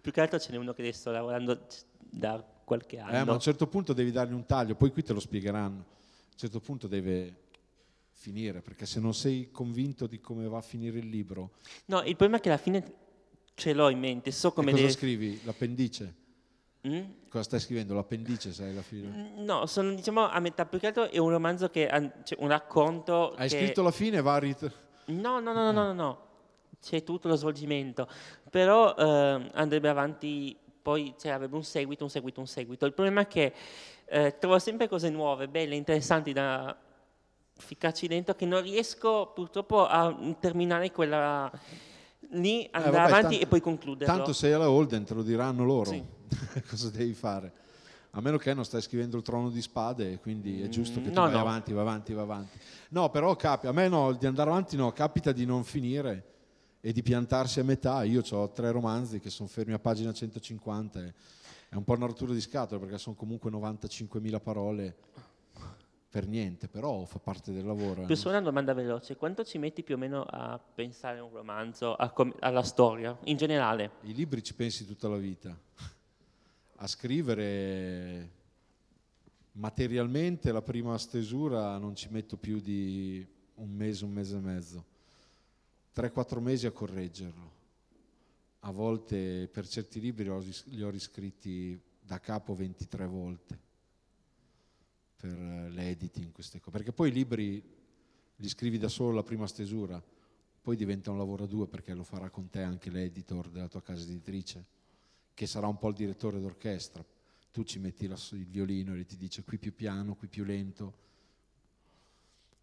Più che altro ce n'è uno che adesso sto lavorando da qualche eh, anno. Eh, ma a un certo punto devi dargli un taglio, poi qui te lo spiegheranno. A un certo punto deve finire, perché se non sei convinto di come va a finire il libro... No, il problema è che alla fine ce l'ho in mente, so come... E cosa deve... scrivi? L'appendice? Mm? Cosa stai scrivendo? L'appendice, sai, la fine? Mm, no, sono diciamo a metà, più che altro è un romanzo che, cioè, un racconto Hai che... scritto la fine Varit? No, no, no, no, ah. no, no, no. c'è tutto lo svolgimento, però eh, andrebbe avanti, poi cioè, avrebbe un seguito, un seguito, un seguito. Il problema è che eh, trovo sempre cose nuove, belle, interessanti da ficcarci dentro, che non riesco purtroppo a terminare quella lì andare eh, vabbè, avanti tanto, e poi concludere. Tanto sei alla Holden, te lo diranno loro sì. [laughs] cosa devi fare. A meno che non stai scrivendo il trono di spade, quindi è giusto che tu no, vai no. avanti, va avanti, va avanti. No, però capita, a me no, di andare avanti no, capita di non finire e di piantarsi a metà. Io ho tre romanzi che sono fermi a pagina 150, è un po' una rottura di scatola perché sono comunque 95.000 parole per niente, però fa parte del lavoro. Eh, più su una domanda veloce, quanto ci metti più o meno a pensare a un romanzo, com- alla storia, in generale? I libri ci pensi tutta la vita, a scrivere materialmente la prima stesura non ci metto più di un mese, un mese e mezzo, Tre, quattro mesi a correggerlo. A volte per certi libri li ho riscritti da capo 23 volte per eh, l'editing, queste cose. Perché poi i libri li scrivi da solo la prima stesura, poi diventa un lavoro a due perché lo farà con te anche l'editor della tua casa editrice, che sarà un po' il direttore d'orchestra. Tu ci metti il violino e ti dice qui più piano, qui più lento.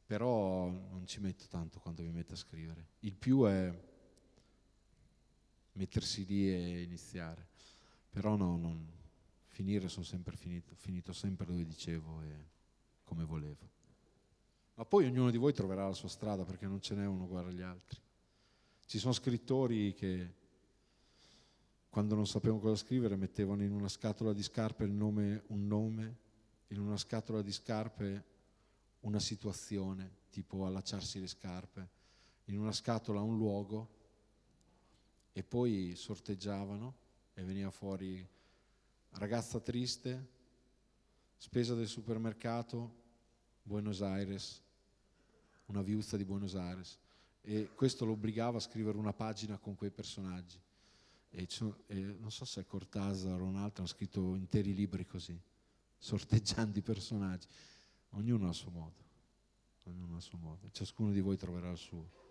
Però non ci metto tanto quando mi metto a scrivere. Il più è mettersi lì e iniziare. Però no, non, finire sono sempre finito, finito sempre dove dicevo e come volevo. Ma poi ognuno di voi troverà la sua strada perché non ce n'è uno uguale agli altri. Ci sono scrittori che quando non sapevano cosa scrivere mettevano in una scatola di scarpe il nome, un nome, in una scatola di scarpe una situazione, tipo allacciarsi le scarpe, in una scatola un luogo e poi sorteggiavano e veniva fuori ragazza triste, spesa del supermercato, Buenos Aires, una viuzza di Buenos Aires. E questo lo obbligava a scrivere una pagina con quei personaggi. E e non so se Cortázar o un altro hanno scritto interi libri così, [laughs] sorteggiando i personaggi. Ognuno a suo modo, ognuno a suo modo. Ciascuno di voi troverà il suo.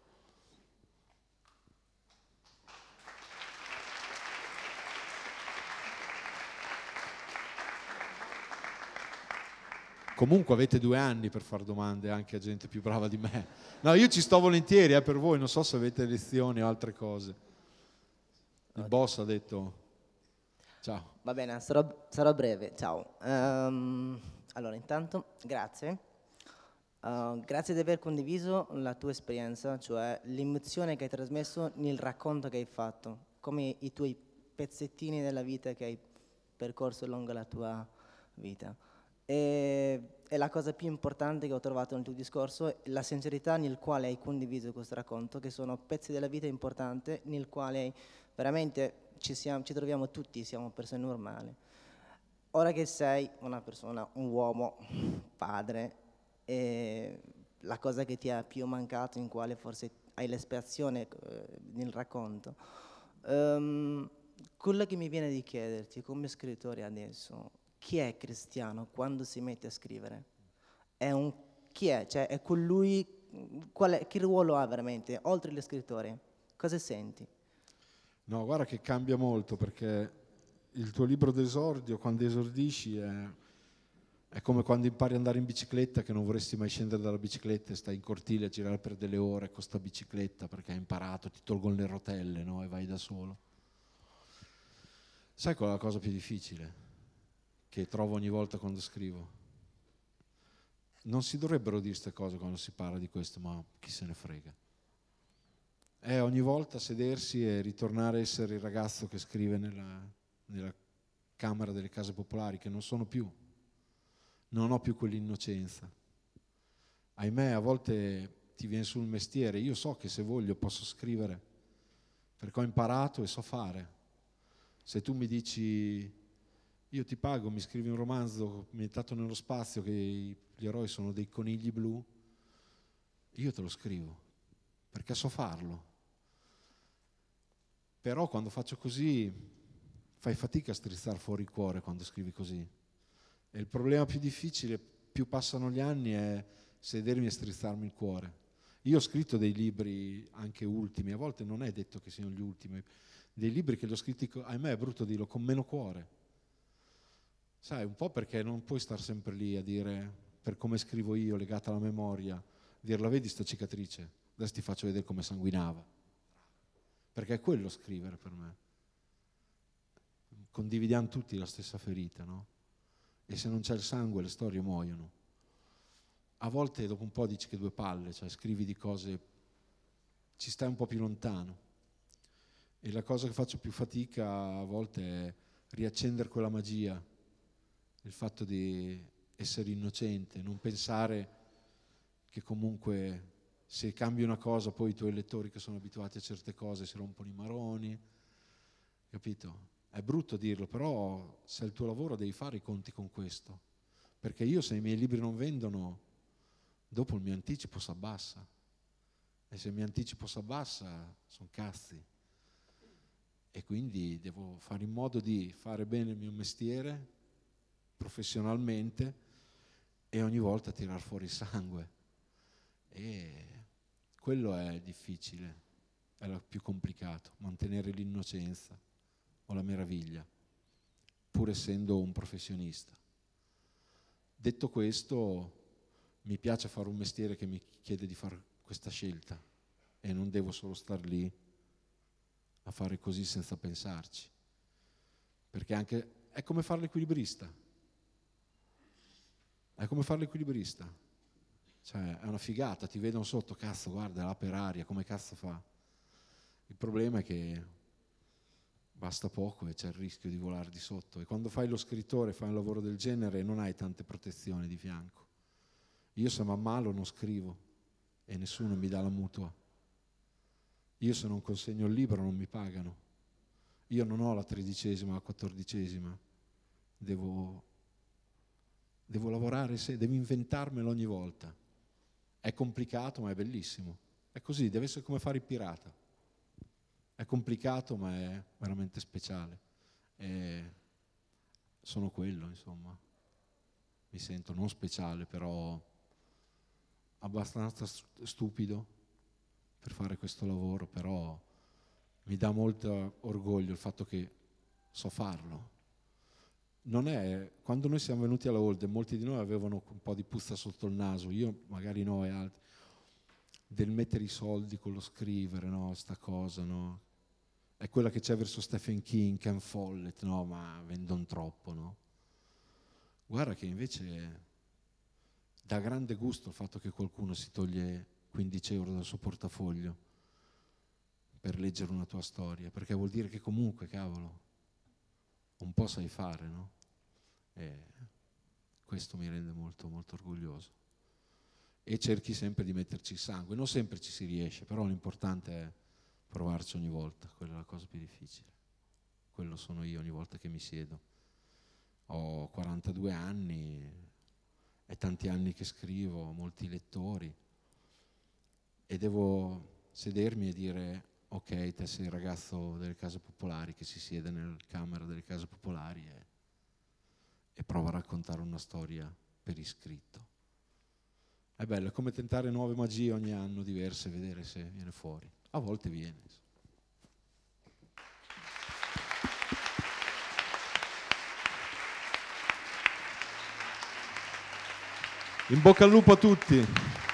comunque avete due anni per fare domande anche a gente più brava di me. No, io ci sto volentieri, eh, per voi, non so se avete lezioni o altre cose. Il okay. boss ha detto... Ciao. Va bene, sarò, sarò breve, ciao. Um, allora, intanto, grazie. Uh, grazie di aver condiviso la tua esperienza, cioè l'emozione che hai trasmesso nel racconto che hai fatto, come i tuoi pezzettini della vita che hai percorso lungo la tua vita. E, e la cosa più importante che ho trovato nel tuo discorso è la sincerità nel quale hai condiviso questo racconto, che sono pezzi della vita importanti nel quale veramente ci, siamo, ci troviamo tutti, siamo persone normali. Ora che sei una persona, un uomo, padre, eh, la cosa che ti ha più mancato, in quale forse hai l'espiazione eh, nel racconto, um, quello che mi viene di chiederti come scrittore adesso, chi è cristiano quando si mette a scrivere? È un chi è? Cioè è colui, è, che ruolo ha veramente, oltre gli scrittori? Cosa senti? No, guarda che cambia molto perché il tuo libro d'esordio, quando esordisci, è, è come quando impari ad andare in bicicletta che non vorresti mai scendere dalla bicicletta e stai in cortile a girare per delle ore con sta bicicletta perché hai imparato, ti tolgono le rotelle no? e vai da solo. Sai qual è la cosa più difficile? che trovo ogni volta quando scrivo. Non si dovrebbero dire queste cose quando si parla di questo, ma chi se ne frega. È ogni volta sedersi e ritornare a essere il ragazzo che scrive nella, nella Camera delle Case Popolari, che non sono più. Non ho più quell'innocenza. Ahimè, a volte ti viene sul mestiere. Io so che se voglio posso scrivere, perché ho imparato e so fare. Se tu mi dici io ti pago, mi scrivi un romanzo ambientato nello spazio che gli eroi sono dei conigli blu, io te lo scrivo, perché so farlo. Però quando faccio così fai fatica a strizzare fuori il cuore quando scrivi così. E il problema più difficile, più passano gli anni, è sedermi e strizzarmi il cuore. Io ho scritto dei libri anche ultimi, a volte non è detto che siano gli ultimi, dei libri che li ho scritti, ahimè è brutto dirlo, con meno cuore Sai, un po' perché non puoi star sempre lì a dire, per come scrivo io, legata alla memoria, dirla, vedi sta cicatrice, adesso ti faccio vedere come sanguinava. Perché è quello scrivere per me. Condividiamo tutti la stessa ferita, no? E se non c'è il sangue le storie muoiono. A volte dopo un po' dici che due palle, cioè scrivi di cose, ci stai un po' più lontano. E la cosa che faccio più fatica a volte è riaccendere quella magia il fatto di essere innocente, non pensare che comunque se cambi una cosa poi i tuoi lettori che sono abituati a certe cose si rompono i maroni, capito? È brutto dirlo, però se è il tuo lavoro devi fare i conti con questo, perché io se i miei libri non vendono, dopo il mio anticipo si abbassa e se il mio anticipo si abbassa sono cazzi e quindi devo fare in modo di fare bene il mio mestiere professionalmente e ogni volta tirar fuori sangue. E quello è difficile, è lo più complicato, mantenere l'innocenza o la meraviglia, pur essendo un professionista. Detto questo, mi piace fare un mestiere che mi chiede di fare questa scelta e non devo solo star lì a fare così senza pensarci, perché anche è come fare l'equilibrista è come fare l'equilibrista. Cioè, è una figata, ti vedono sotto, cazzo, guarda, là per aria, come cazzo fa? Il problema è che basta poco e c'è il rischio di volare di sotto. E quando fai lo scrittore, fai un lavoro del genere, non hai tante protezioni di fianco. Io se mi ammalo non scrivo e nessuno mi dà la mutua. Io se non consegno il libro non mi pagano. Io non ho la tredicesima, la quattordicesima. Devo devo lavorare, devo inventarmelo ogni volta. È complicato ma è bellissimo. È così, deve essere come fare il pirata. È complicato ma è veramente speciale. E sono quello, insomma. Mi sento non speciale, però abbastanza stupido per fare questo lavoro, però mi dà molto orgoglio il fatto che so farlo è, quando noi siamo venuti alla Holden, molti di noi avevano un po' di puzza sotto il naso, io magari no e altri, del mettere i soldi con lo scrivere, no, sta cosa, no? È quella che c'è verso Stephen King, Ken Follett, no, ma vendono troppo, no? Guarda che invece dà grande gusto il fatto che qualcuno si toglie 15 euro dal suo portafoglio per leggere una tua storia, perché vuol dire che comunque, cavolo, un po' sai fare, no? E questo mi rende molto, molto orgoglioso. E cerchi sempre di metterci il sangue, non sempre ci si riesce, però l'importante è provarci ogni volta, quella è la cosa più difficile. Quello sono io ogni volta che mi siedo. Ho 42 anni, è tanti anni che scrivo, molti lettori, e devo sedermi e dire ok, te sei il ragazzo delle case popolari che si siede nella camera delle case popolari e, e prova a raccontare una storia per iscritto. È bello, è come tentare nuove magie ogni anno diverse, vedere se viene fuori. A volte viene. In bocca al lupo a tutti.